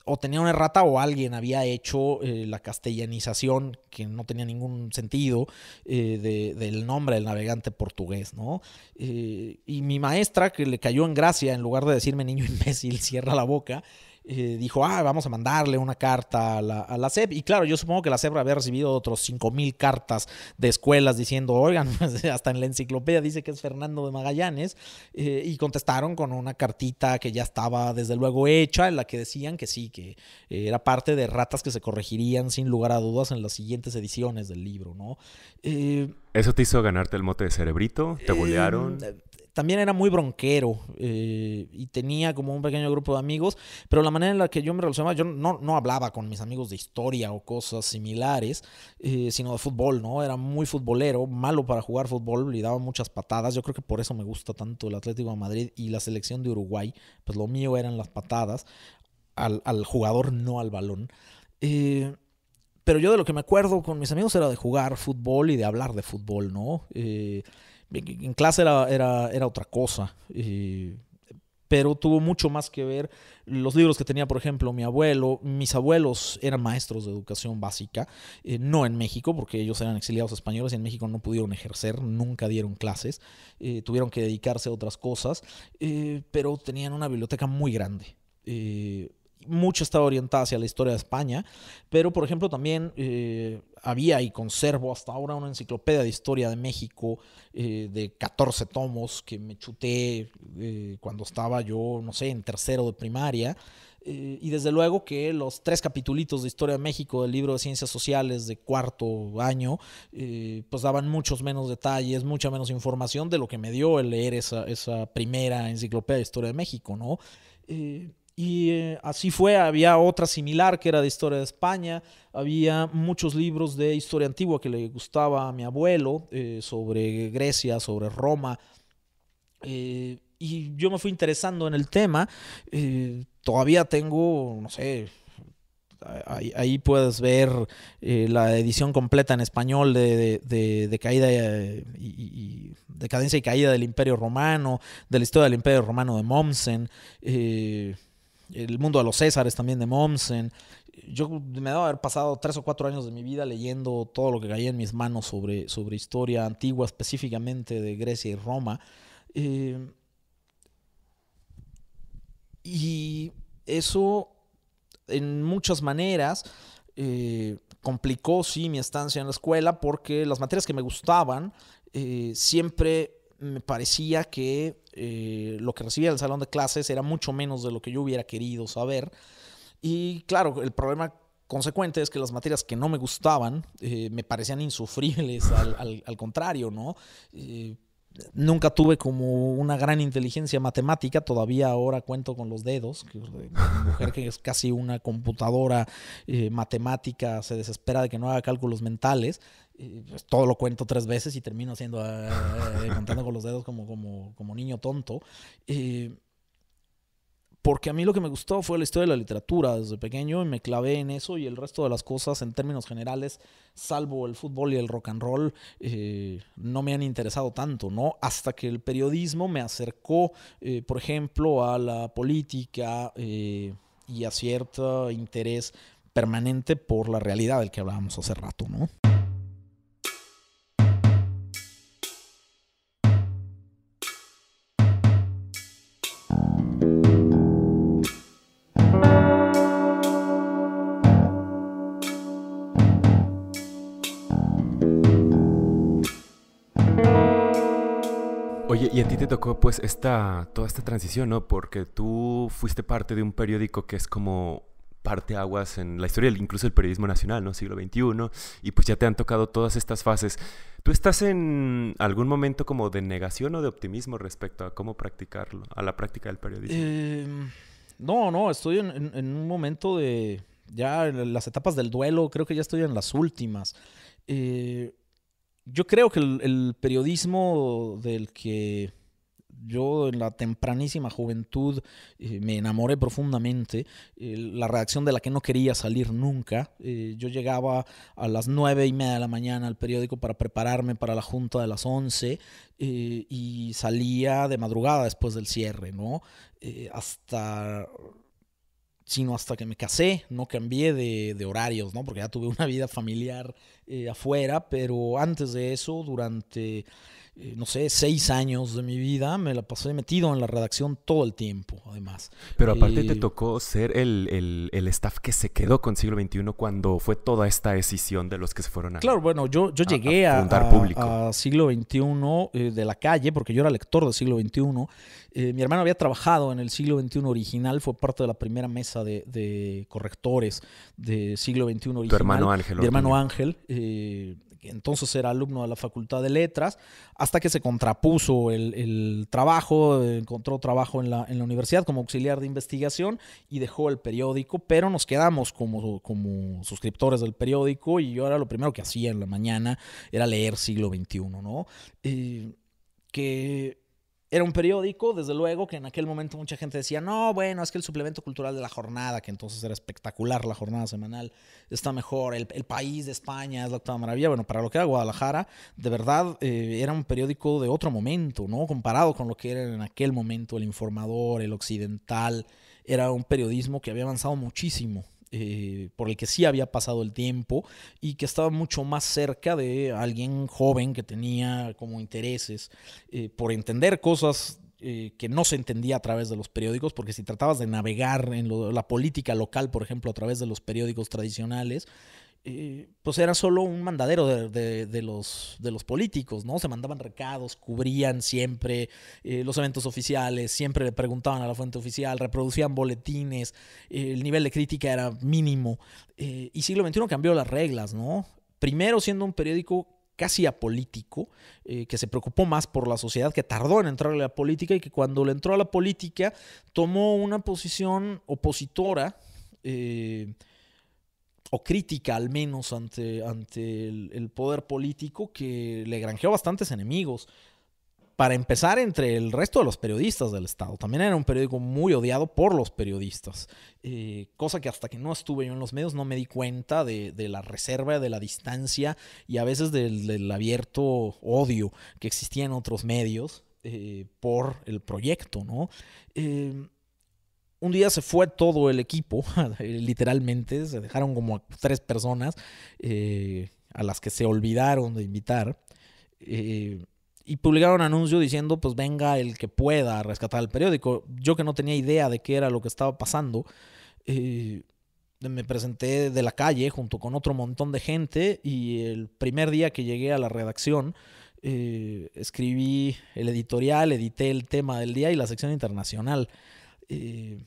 o tenía una errata o alguien había hecho eh, la castellanización, que no tenía ningún sentido, eh, del nombre del navegante portugués, ¿no? Eh, y mi maestra, que le cayó en gracia, en lugar de decirme niño imbécil, cierra la boca, eh, dijo, ah, vamos a mandarle una carta a la, a la, CEP. Y claro, yo supongo que la CEP había recibido otros 5.000 cartas de escuelas diciendo, oigan, pues, hasta en la enciclopedia dice que es Fernando de Magallanes. Eh, y contestaron con una cartita que ya estaba desde luego hecha, en la que decían que sí, que eh, era parte de ratas que se corregirían sin lugar a dudas en las siguientes ediciones del libro, ¿no? ¿Eso te hizo ganarte el mote de cerebrito? ¿Te em, bolearon? también era muy bronquero eh, y tenía como un pequeño grupo de amigos, pero la manera en la que yo me relacionaba, yo no, no hablaba con mis amigos de historia o cosas similares, eh, sino de fútbol, ¿no? Era muy futbolero, malo para jugar fútbol, le daba muchas patadas. Yo creo que por eso me gusta tanto el Atlético de Madrid y la selección de Uruguay, pues lo mío eran las patadas al, jugador, no al balón. Eh, pero yo de lo que me acuerdo con mis amigos era de jugar fútbol y de hablar de fútbol, ¿no? En clase era, era, otra cosa. pero tuvo mucho más que ver los libros que tenía, por ejemplo, mi abuelo. Mis abuelos eran maestros de educación básica, eh, no en México, porque ellos eran exiliados españoles y en México no pudieron ejercer, nunca dieron clases, eh, tuvieron que dedicarse a otras cosas, eh, pero tenían una biblioteca muy grande mucho estaba orientada hacia la historia de España, pero por ejemplo también eh, había y conservo hasta ahora una enciclopedia de historia de México eh, de 14 tomos que me chuté eh, cuando estaba yo, no sé, en tercero de primaria. y desde luego que los tres capitulitos de Historia de México del libro de Ciencias Sociales de cuarto año, pues daban muchos menos detalles, mucha menos información de lo que me dio el leer esa, primera enciclopedia de Historia de México, ¿no? Y eh, así fue, había otra similar que era de historia de España, había muchos libros de historia antigua que le gustaba a mi abuelo eh, sobre Grecia, sobre Roma. Eh, y yo me fui interesando en el tema. todavía tengo, no sé, Ahí, puedes ver la edición completa en español de, de, caída y, decadencia y caída del Imperio Romano, de la historia del Imperio Romano de Momsen, Eh, el mundo de los Césares también de Mommsen. Yo me debo haber pasado tres o cuatro años de mi vida leyendo todo lo que caía en mis manos sobre, sobre historia antigua, específicamente de Grecia y Roma. Eh, y eso, en muchas maneras, eh, complicó, sí, mi estancia en la escuela porque las materias que me gustaban eh, siempre me parecía que eh, lo que recibía el salón de clases era mucho menos de lo que yo hubiera querido saber. Y claro, el problema consecuente es que las materias que no me gustaban eh, me parecían insufribles, al, contrario, ¿no? Eh, nunca tuve como una gran inteligencia matemática, todavía ahora cuento con los dedos, que mujer que es casi una computadora eh, matemática, se desespera de que no haga cálculos mentales, pues, todo lo cuento tres veces y termino siendo eh, eh, contando con los dedos como, como, como niño tonto porque a mí lo que me gustó fue la historia de la literatura desde pequeño y me clavé en eso y el resto de las cosas en términos generales, salvo el fútbol y el rock and roll, eh, no me han interesado tanto, ¿no? Hasta que el periodismo me acercó, eh, por ejemplo, a la política eh, y a cierto interés permanente por la realidad del que hablábamos hace rato, ¿no? Y a ti te tocó pues esta, toda esta transición, ¿no? Porque tú fuiste parte de un periódico que es como parte aguas en la historia, incluso el periodismo nacional, ¿no? Siglo XXI, y pues ya te han tocado todas estas fases. ¿Tú estás en algún momento como de negación o de optimismo respecto a cómo practicarlo, a la práctica del periodismo? Em, no, no, estoy en, un momento de ya en las etapas del duelo, creo que ya estoy en las últimas. Eh, yo creo que el, periodismo del que yo en la tempranísima juventud eh, me enamoré profundamente, eh, la redacción de la que no quería salir nunca. Eh, yo llegaba a las nueve y media de la mañana al periódico para prepararme para la junta de las once y salía de madrugada después del cierre, ¿no? hasta sino hasta que me casé, no cambié de, horarios, ¿no? Porque ya tuve una vida familiar eh, afuera, pero antes de eso, durante eh, no sé, seis años de mi vida, me la pasé metido en la redacción todo el tiempo, además. Pero aparte te tocó ser el, staff que se quedó con siglo XXI cuando fue toda esta decisión de los que se fueron a... Claro, bueno, yo, yo llegué a, a, a siglo XXI eh, de la calle, porque yo era lector de siglo XXI. Eh, mi hermano había trabajado en el siglo XXI original, fue parte de la primera mesa de, correctores de siglo XXI original. Tu hermano Ángel. Mi hermano Ángel entonces era alumno de la Facultad de Letras, hasta que se contrapuso el, trabajo, encontró trabajo en la, universidad como auxiliar de investigación y dejó el periódico, pero nos quedamos como, como suscriptores del periódico y yo era lo primero que hacía en la mañana, era leer siglo XXI, ¿no? que era un periódico, desde luego, que en aquel momento mucha gente decía, no, bueno, es que el suplemento cultural de la jornada, que entonces era espectacular la jornada semanal, está mejor, el, país de España es la octava maravilla. Bueno, para lo que era Guadalajara, de verdad eh, era un periódico de otro momento, ¿no? Comparado con lo que era en aquel momento el informador, el occidental, era un periodismo que había avanzado muchísimo eh, por el que sí había pasado el tiempo y que estaba mucho más cerca de alguien joven que tenía como intereses eh, por entender cosas eh, que no se entendía a través de los periódicos, porque si tratabas de navegar en la política local, por ejemplo, a través de los periódicos tradicionales, eh, pues era solo un mandadero de, los, de los políticos, ¿no? Se mandaban recados, cubrían siempre eh, los eventos oficiales, siempre le preguntaban a la fuente oficial, reproducían boletines, eh, el nivel de crítica era mínimo. y siglo XXI cambió las reglas, ¿no? Primero siendo un periódico casi apolítico, que se preocupó más por la sociedad, que tardó en entrarle a la política y que cuando le entró a la política tomó una posición opositora o crítica al menos ante, ante el, poder político que le granjeó bastantes enemigos. Para empezar, entre el resto de los periodistas del Estado. También era un periódico muy odiado por los periodistas. Eh, cosa que hasta que no estuve yo en los medios no me di cuenta de, la reserva, de la distancia y a veces del, abierto odio que existía en otros medios eh, por el proyecto, ¿no? Eh, un día se fue todo el equipo, literalmente, se dejaron como tres personas eh, a las que se olvidaron de invitar. Eh, y publicaron anuncio diciendo, pues venga el que pueda rescatar el periódico. Yo que no tenía idea de qué era lo que estaba pasando, eh, me presenté de la calle junto con otro montón de gente y el primer día que llegué a la redacción, escribí el editorial, edité el tema del día y la sección internacional. Eh,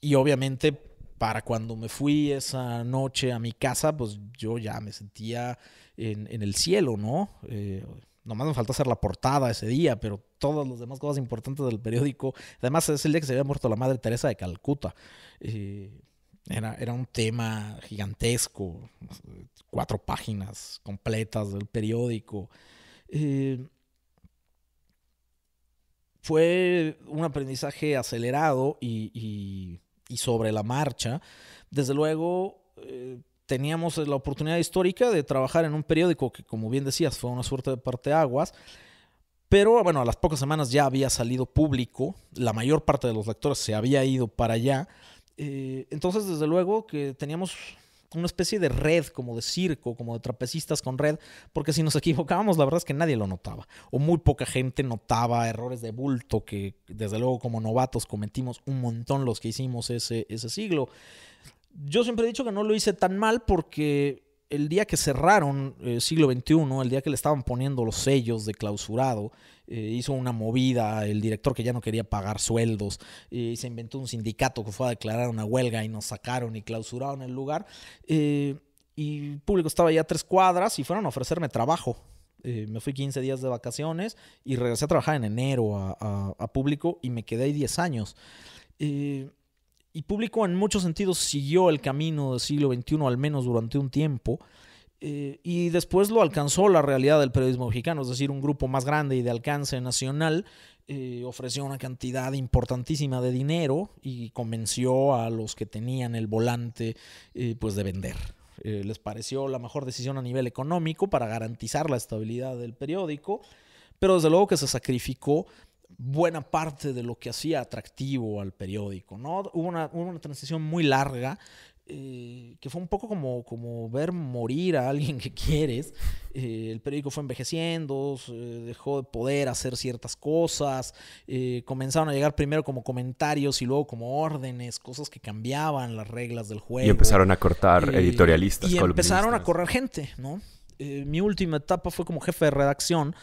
y obviamente para cuando me fui esa noche a mi casa, pues yo ya me sentía en, el cielo, ¿no? Eh, nomás me faltó hacer la portada ese día, pero todas las demás cosas importantes del periódico. Además, es el día que se había muerto la madre Teresa de Calcuta. Eh, era, un tema gigantesco, cuatro páginas completas del periódico fue un aprendizaje acelerado y, sobre la marcha. Desde luego, eh, teníamos la oportunidad histórica de trabajar en un periódico que, como bien decías, fue una suerte de parteaguas. Pero bueno, a las pocas semanas ya había salido público, la mayor parte de los lectores se había ido para allá. Eh, entonces, desde luego que teníamos una especie de red, como de circo, como de trapecistas con red, porque si nos equivocábamos, la verdad es que nadie lo notaba, o muy poca gente notaba errores de bulto que desde luego como novatos cometimos un montón los que hicimos ese, ese siglo. Yo siempre he dicho que no lo hice tan mal porque el día que cerraron el eh, siglo XXI, el día que le estaban poniendo los sellos de clausurado, eh, hizo una movida, el director que ya no quería pagar sueldos, eh, Y se inventó un sindicato que fue a declarar una huelga y nos sacaron y clausuraron el lugar. Eh, y público estaba ya tres cuadras y fueron a ofrecerme trabajo. me fui 15 días de vacaciones y regresé a trabajar en enero a, a público y me quedé ahí 10 años. y público en muchos sentidos siguió el camino del siglo XXI, al menos durante un tiempo. Eh, y después lo alcanzó la realidad del periodismo mexicano, es decir, un grupo más grande y de alcance nacional eh, ofreció una cantidad importantísima de dinero y convenció a los que tenían el volante eh, pues de vender. les pareció la mejor decisión a nivel económico para garantizar la estabilidad del periódico, pero desde luego que se sacrificó buena parte de lo que hacía atractivo al periódico. ¿no? Hubo una, hubo una transición muy larga eh, que fue un poco como, como ver morir a alguien que quieres. Eh, el periódico fue envejeciendo, dejó de poder hacer ciertas cosas, eh, comenzaron a llegar primero como comentarios y luego como órdenes, cosas que cambiaban las reglas del juego. Y empezaron a cortar editorialistas. Y empezaron a correr gente, ¿no? mi última etapa fue como jefe de redacción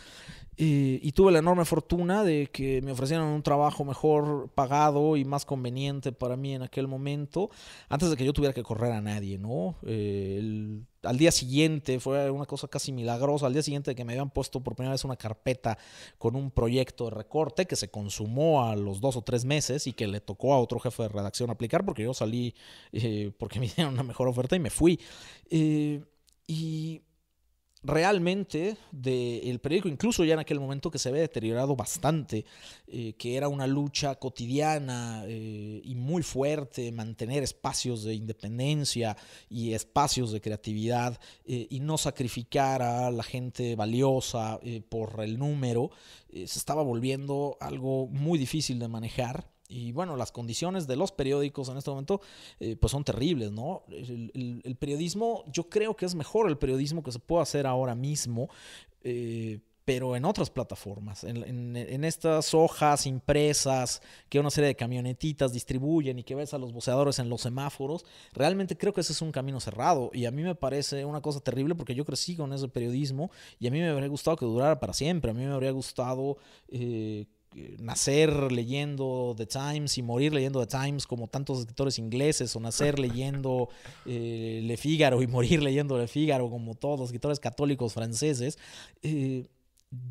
y tuve la enorme fortuna de que me ofrecieran un trabajo mejor pagado y más conveniente para mí en aquel momento, antes de que yo tuviera que correr a nadie, ¿no? Eh, al día siguiente, fue una cosa casi milagrosa, al día siguiente de que me habían puesto por primera vez una carpeta con un proyecto de recorte que se consumó a los dos o tres meses y que le tocó a otro jefe de redacción aplicar porque yo salí eh, porque me dieron una mejor oferta y me fui. Eh, y realmente del periódico, incluso ya en aquel momento que se había deteriorado bastante, eh, que era una lucha cotidiana eh, y muy fuerte, mantener espacios de independencia y espacios de creatividad eh, y no sacrificar a la gente valiosa por el número, se estaba volviendo algo muy difícil de manejar. Y bueno, las condiciones de los periódicos en este momento eh, pues son terribles, ¿no? El, periodismo, yo creo que es mejor el periodismo que se puede hacer ahora mismo. Eh, pero en otras plataformas, en, estas hojas impresas que una serie de camionetitas distribuyen y que ves a los voceadores en los semáforos, realmente creo que ese es un camino cerrado y a mí me parece una cosa terrible porque yo crecí con ese periodismo y a mí me habría gustado que durara para siempre, a mí me habría gustado... Eh, eh, nacer leyendo The Times y morir leyendo The Times como tantos escritores ingleses, o nacer leyendo eh, Le Figaro y morir leyendo Le Figaro como todos los escritores católicos franceses, eh,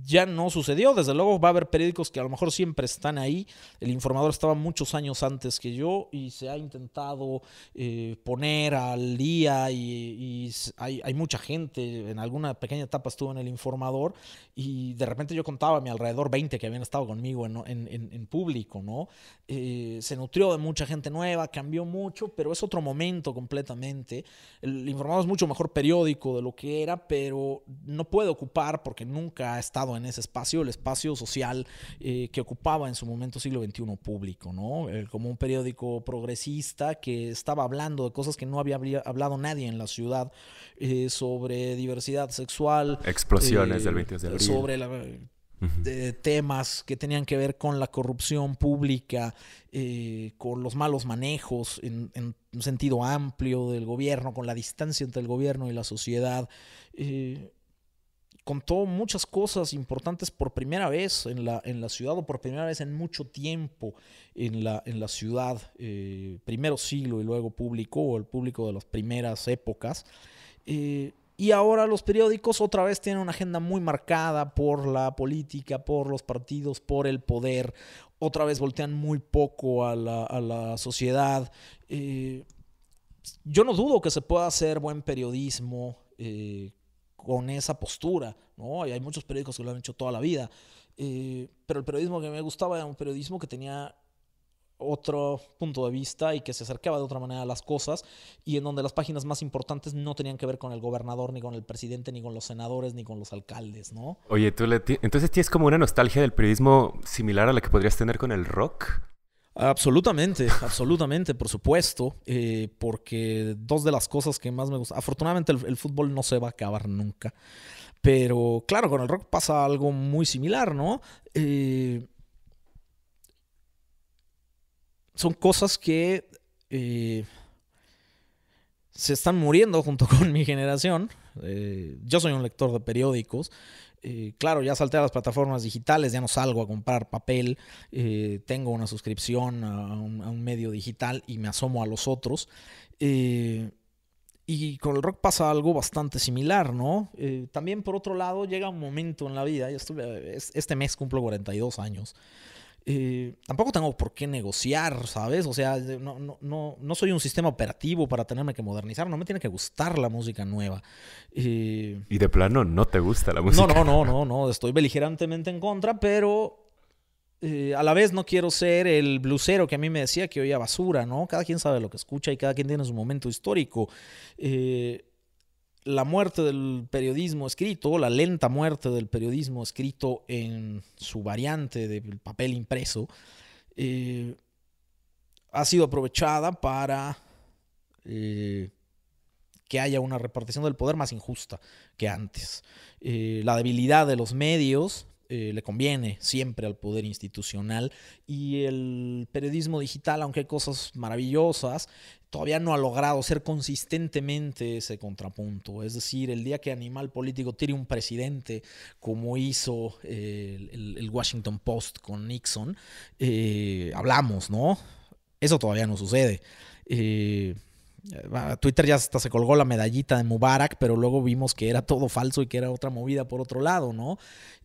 ya no sucedió. Desde luego va a haber periódicos que a lo mejor siempre están ahí. El informador estaba muchos años antes que yo y se ha intentado eh, poner al día y, hay, mucha gente. En alguna pequeña etapa estuvo en el informador y de repente yo contaba a mi alrededor 20 que habían estado conmigo en, público, ¿no? Eh, se nutrió de mucha gente nueva, cambió mucho, pero es otro momento completamente. El informador es mucho mejor periódico de lo que era, pero no puede ocupar porque nunca ha estado en ese espacio, el espacio social eh, que ocupaba en su momento siglo XXI público, ¿no? Eh, como un periódico progresista que estaba hablando de cosas que no había hablado nadie en la ciudad eh, sobre diversidad sexual. Explosiones del 22 de abril. Sobre temas que tenían que ver con la corrupción pública, con los malos manejos en, un sentido amplio del gobierno, con la distancia entre el gobierno y la sociedad contó muchas cosas importantes por primera vez en la, en la ciudad o por primera vez en mucho tiempo en la, en la ciudad, eh, primero siglo y luego público o el público de las primeras épocas. Eh, y ahora los periódicos otra vez tienen una agenda muy marcada por la política, por los partidos, por el poder. Otra vez voltean muy poco a la, sociedad. Eh, yo no dudo que se pueda hacer buen periodismo con esa postura, ¿no? Y hay muchos periódicos que lo han hecho toda la vida. Eh, pero el periodismo que me gustaba era un periodismo que tenía otro punto de vista y que se acercaba de otra manera a las cosas y en donde las páginas más importantes no tenían que ver con el gobernador, ni con el presidente, ni con los senadores, ni con los alcaldes, ¿no? Oye, tú entonces tienes como una nostalgia del periodismo similar a la que podrías tener con el rock. Absolutamente, absolutamente, por supuesto, eh, porque dos de las cosas que más me gusta, afortunadamente el, fútbol no se va a acabar nunca, pero claro, con el rock pasa algo muy similar, ¿no? Eh, son cosas que eh, se están muriendo junto con mi generación. yo soy un lector de periódicos eh, claro, ya salté a las plataformas digitales, ya no salgo a comprar papel, eh, tengo una suscripción a un, medio digital y me asomo a los otros. Eh, y con el rock pasa algo bastante similar, ¿no? también por otro lado llega un momento en la vida, estuve, este mes cumplo 42 años. Eh, tampoco tengo por qué negociar, ¿sabes? O sea, no, no, no, no, soy un sistema operativo para tenerme que modernizar, no me tiene que gustar la música nueva. Eh, y de plano, no te gusta la música. No, no, no, no, no, estoy beligerantemente en contra, pero eh, a la vez no quiero ser el blusero que a mí me decía que oía basura, ¿no? Cada quien sabe lo que escucha y cada quien tiene su momento histórico. Eh, la muerte del periodismo escrito, la lenta muerte del periodismo escrito en su variante del papel impreso, eh, ha sido aprovechada para eh, que haya una repartición del poder más injusta que antes. Eh, la debilidad de los medios le conviene siempre al poder institucional y el periodismo digital, aunque hay cosas maravillosas, todavía no ha logrado ser consistentemente ese contrapunto. Es decir, el día que Animal Político tire un presidente, como hizo eh, el, Washington Post con Nixon, eh, hablamos, ¿no? Eso todavía no sucede. Eh, eh, Twitter ya hasta se colgó la medallita de Mubarak, pero luego vimos que era todo falso y que era otra movida por otro lado, ¿no?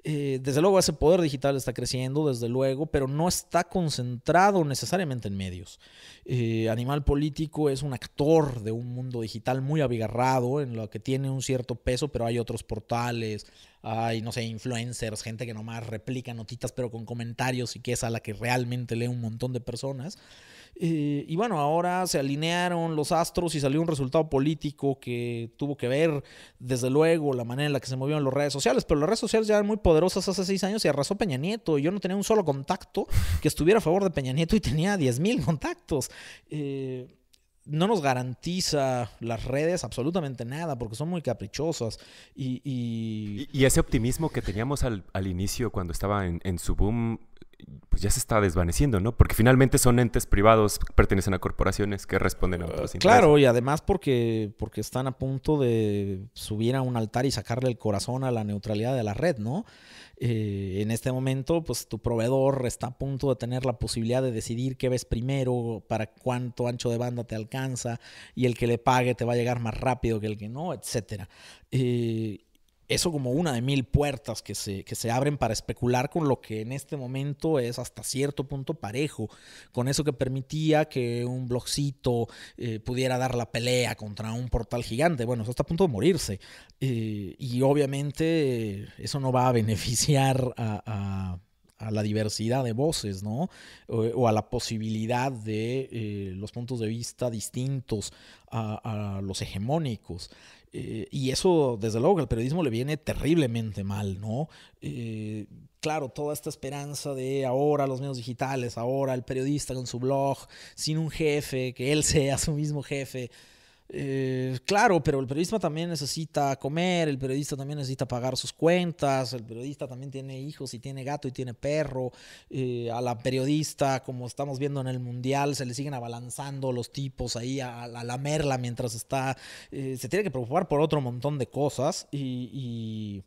Eh, desde luego ese poder digital está creciendo, desde luego, pero no está concentrado necesariamente en medios. Eh, Animal Político es un actor de un mundo digital muy abigarrado, en lo que tiene un cierto peso, pero hay otros portales, hay, no sé, influencers, gente que nomás replica notitas, pero con comentarios y que es a la que realmente lee un montón de personas. Eh, y bueno, ahora se alinearon los astros y salió un resultado político que tuvo que ver, desde luego, la manera en la que se movieron las redes sociales. Pero las redes sociales ya eran muy poderosas hace seis años y arrasó Peña Nieto. yo no tenía un solo contacto que estuviera a favor de Peña Nieto y tenía 10.000 mil contactos. Eh, no nos garantiza las redes absolutamente nada porque son muy caprichosas. Y, y... ese optimismo que teníamos al, al inicio cuando estaba en, su boom, pues ya se está desvaneciendo, ¿no? Porque finalmente son entes privados, pertenecen a corporaciones que responden a otros eh, intereses. Claro, y además porque, porque están a punto de subir a un altar y sacarle el corazón a la neutralidad de la red, ¿no? Eh, en este momento, pues tu proveedor está a punto de tener la posibilidad de decidir qué ves primero, para cuánto ancho de banda te alcanza, y el que le pague te va a llegar más rápido que el que no, etcétera. Eh, eso como una de mil puertas que se, abren para especular con lo que en este momento es hasta cierto punto parejo, con eso que permitía que un blogcito eh, pudiera dar la pelea contra un portal gigante. Bueno, eso está a punto de morirse. Eh, y obviamente eso no va a beneficiar a, la diversidad de voces, ¿no? O, a la posibilidad de eh, los puntos de vista distintos a los hegemónicos. Eh, y eso, desde luego, al periodismo le viene terriblemente mal, ¿no? Eh, claro, toda esta esperanza de ahora los medios digitales, ahora el periodista con su blog, sin un jefe, que él sea su mismo jefe. Eh, claro, pero el periodista también necesita comer, el periodista también necesita pagar sus cuentas, el periodista también tiene hijos y tiene gato y tiene perro. Eh, a la periodista, como estamos viendo en el Mundial, se le siguen abalanzando los tipos ahí a, la merla mientras está... Eh, se tiene que preocupar por otro montón de cosas y,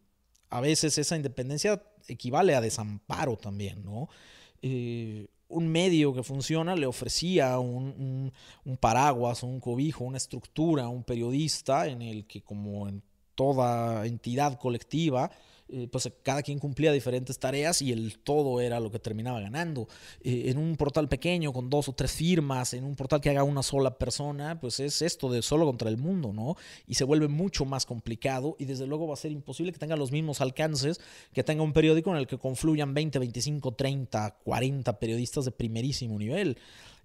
a veces esa independencia equivale a desamparo también, ¿no? un medio que funciona le ofrecía un, paraguas, un cobijo, una estructura, un periodista en el que como en toda entidad colectiva, eh, pues cada quien cumplía diferentes tareas y el todo era lo que terminaba ganando. Eh, en un portal pequeño con dos o tres firmas, en un portal que haga una sola persona, pues es esto de solo contra el mundo, ¿no? Y se vuelve mucho más complicado y desde luego va a ser imposible que tenga los mismos alcances que tenga un periódico en el que confluyan 20, 25, 30, 40 periodistas de primerísimo nivel.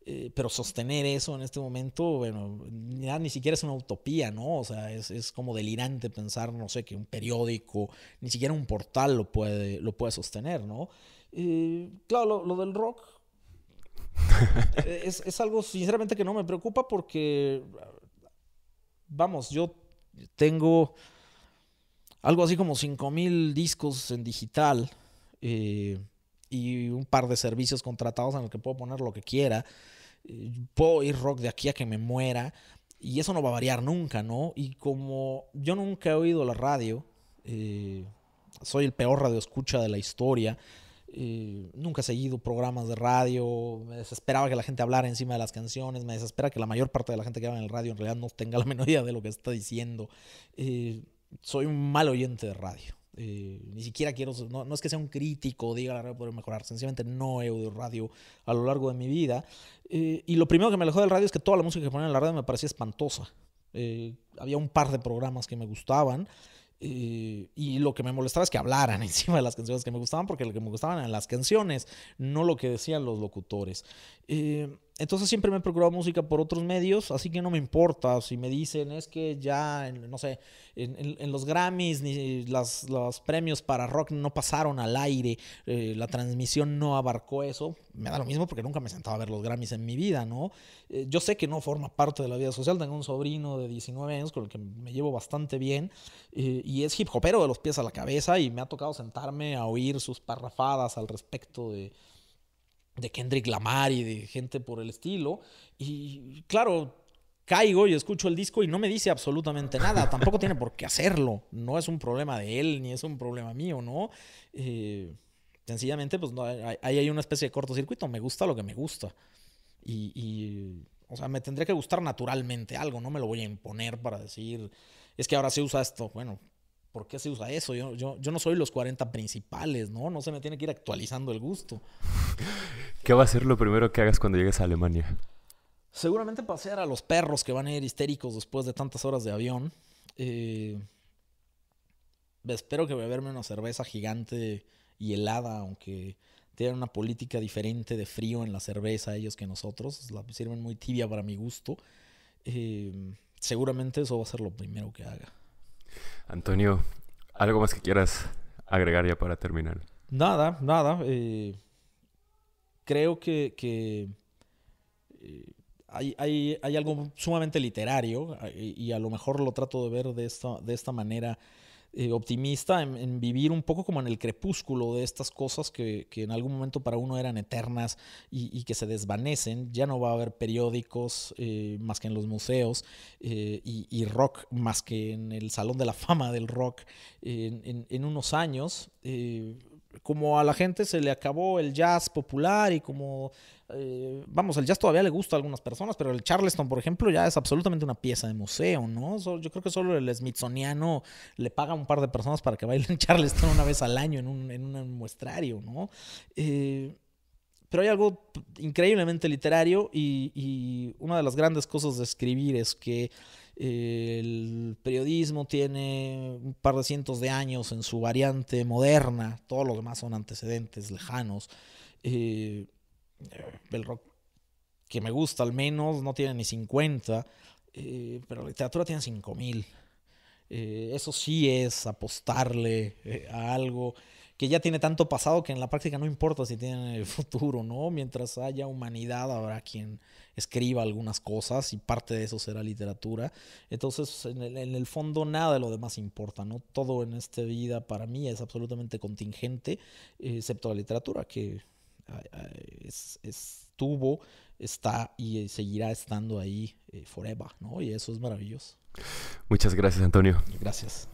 Eh, pero sostener eso en este momento, bueno, ni siquiera es una utopía, ¿no? O sea, es, como delirante pensar, no sé, que un periódico, ni siquiera un portal lo puede, lo puede sostener, ¿no? Eh, claro, lo, del rock eh, es, algo sinceramente que no me preocupa porque, vamos, yo tengo algo así como 5.000 discos en digital y un par de servicios contratados en el que puedo poner lo que quiera. Eh, puedo ir rock de aquí a que me muera. Y eso no va a variar nunca, ¿no? Y como yo nunca he oído la radio, eh, soy el peor radioescucha de la historia. Eh, nunca he seguido programas de radio, me desesperaba que la gente hablara encima de las canciones, me desespera que la mayor parte de la gente que habla en el radio en realidad no tenga la menor idea de lo que está diciendo. soy un mal oyente de radio. Eh, ni siquiera quiero, no, es que sea un crítico, diga la radio puede mejorar, sencillamente no he oído radio a lo largo de mi vida. Eh, y lo primero que me alejó del radio es que toda la música que ponían en la radio me parecía espantosa. Eh, había un par de programas que me gustaban. y lo que me molestaba es que hablaran encima de las canciones que me gustaban, porque lo que me gustaban eran las canciones, no lo que decían los locutores. Entonces siempre me he procurado música por otros medios, así que no me importa si me dicen es que ya, no sé, en, los Grammys ni los premios para rock no pasaron al aire, eh, la transmisión no abarcó eso. Me da lo mismo porque nunca me sentaba a ver los Grammys en mi vida, ¿no? Eh, yo sé que no forma parte de la vida social, tengo un sobrino de 19 años con el que me llevo bastante bien eh, y es hip hopero de los pies a la cabeza y me ha tocado sentarme a oír sus parrafadas al respecto de de Kendrick Lamar y de gente por el estilo. Y claro, caigo y escucho el disco y no me dice absolutamente nada. Tampoco tiene por qué hacerlo. No es un problema de él ni es un problema mío, ¿no? Eh, sencillamente, pues no, ahí hay, una especie de cortocircuito. Me gusta lo que me gusta. Y, y, o sea, me tendría que gustar naturalmente algo. No me lo voy a imponer para decir, es que ahora se usa esto. Bueno, ¿por qué se usa eso? Yo, yo, no soy los 40 principales, ¿no? No se me tiene que ir actualizando el gusto. ¿Qué va a ser lo primero que hagas cuando llegues a Alemania? Seguramente pasear a los perros que van a ir histéricos después de tantas horas de avión. Eh, espero que beberme una cerveza gigante y helada, aunque tengan una política diferente de frío en la cerveza ellos que nosotros. La sirven muy tibia para mi gusto. Eh, seguramente eso va a ser lo primero que haga. Antonio, ¿algo más que quieras agregar ya para terminar? Nada, nada. Eh, creo que, eh, hay, algo sumamente literario eh, y, a lo mejor lo trato de ver de esta, de esta manera eh, optimista en, vivir un poco como en el crepúsculo de estas cosas que, en algún momento para uno eran eternas y, que se desvanecen. Ya no va a haber periódicos eh, más que en los museos eh, y, rock más que en el Salón de la Fama del Rock en unos años como a la gente se le acabó el jazz popular y como, eh, vamos, el jazz todavía le gusta a algunas personas, pero el Charleston, por ejemplo, ya es absolutamente una pieza de museo, ¿no? yo creo que solo el Smithsoniano le paga a un par de personas para que bailen Charleston una vez al año en un, muestrario, ¿no? Eh, pero hay algo increíblemente literario y, y, una de las grandes cosas de escribir es que el periodismo tiene un par de cientos de años en su variante moderna, todos los demás son antecedentes lejanos. Eh, el rock que me gusta al menos no tiene ni 50, eh, pero la literatura tiene 5000. Eh, eso sí es apostarle eh, a algo que ya tiene tanto pasado que en la práctica no importa si tiene el futuro, ¿no? Mientras haya humanidad habrá quien escriba algunas cosas y parte de eso será literatura. Entonces, en el, fondo nada de lo demás importa, ¿no? Todo en esta vida para mí es absolutamente contingente, eh, excepto la literatura, que ah, ah, estuvo, está y eh, seguirá estando ahí eh, forever, ¿no? Y eso es maravilloso. Muchas gracias, Antonio. Gracias.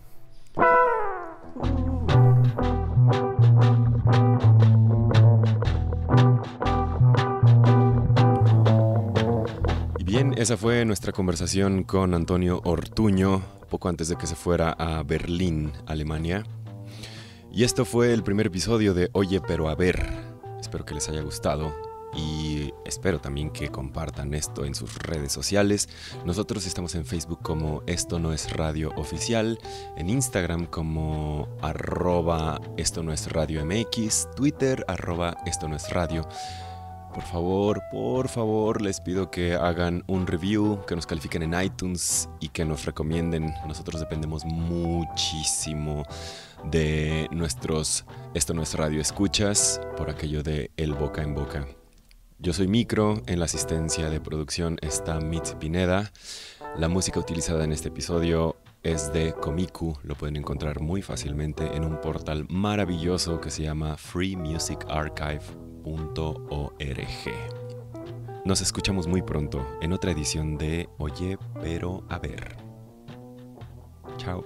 Esa fue nuestra conversación con Antonio Ortuño poco antes de que se fuera a Berlín, Alemania. Y esto fue el primer episodio de Oye pero a ver. Espero que les haya gustado y espero también que compartan esto en sus redes sociales. Nosotros estamos en Facebook como Esto No es Radio Oficial, en Instagram como arroba Esto No es Radio MX, Twitter arroba Esto No es Radio. Por favor, por favor, les pido que hagan un review, que nos califiquen en iTunes y que nos recomienden. Nosotros dependemos muchísimo de nuestros, esto no es radio escuchas, por aquello de el boca en boca. Yo soy Micro, en la asistencia de producción está Mitz Pineda. La música utilizada en este episodio es de Komiku, lo pueden encontrar muy fácilmente en un portal maravilloso que se llama Free Music Archive org. Nos escuchamos muy pronto en otra edición de Oye, pero a ver. Chao.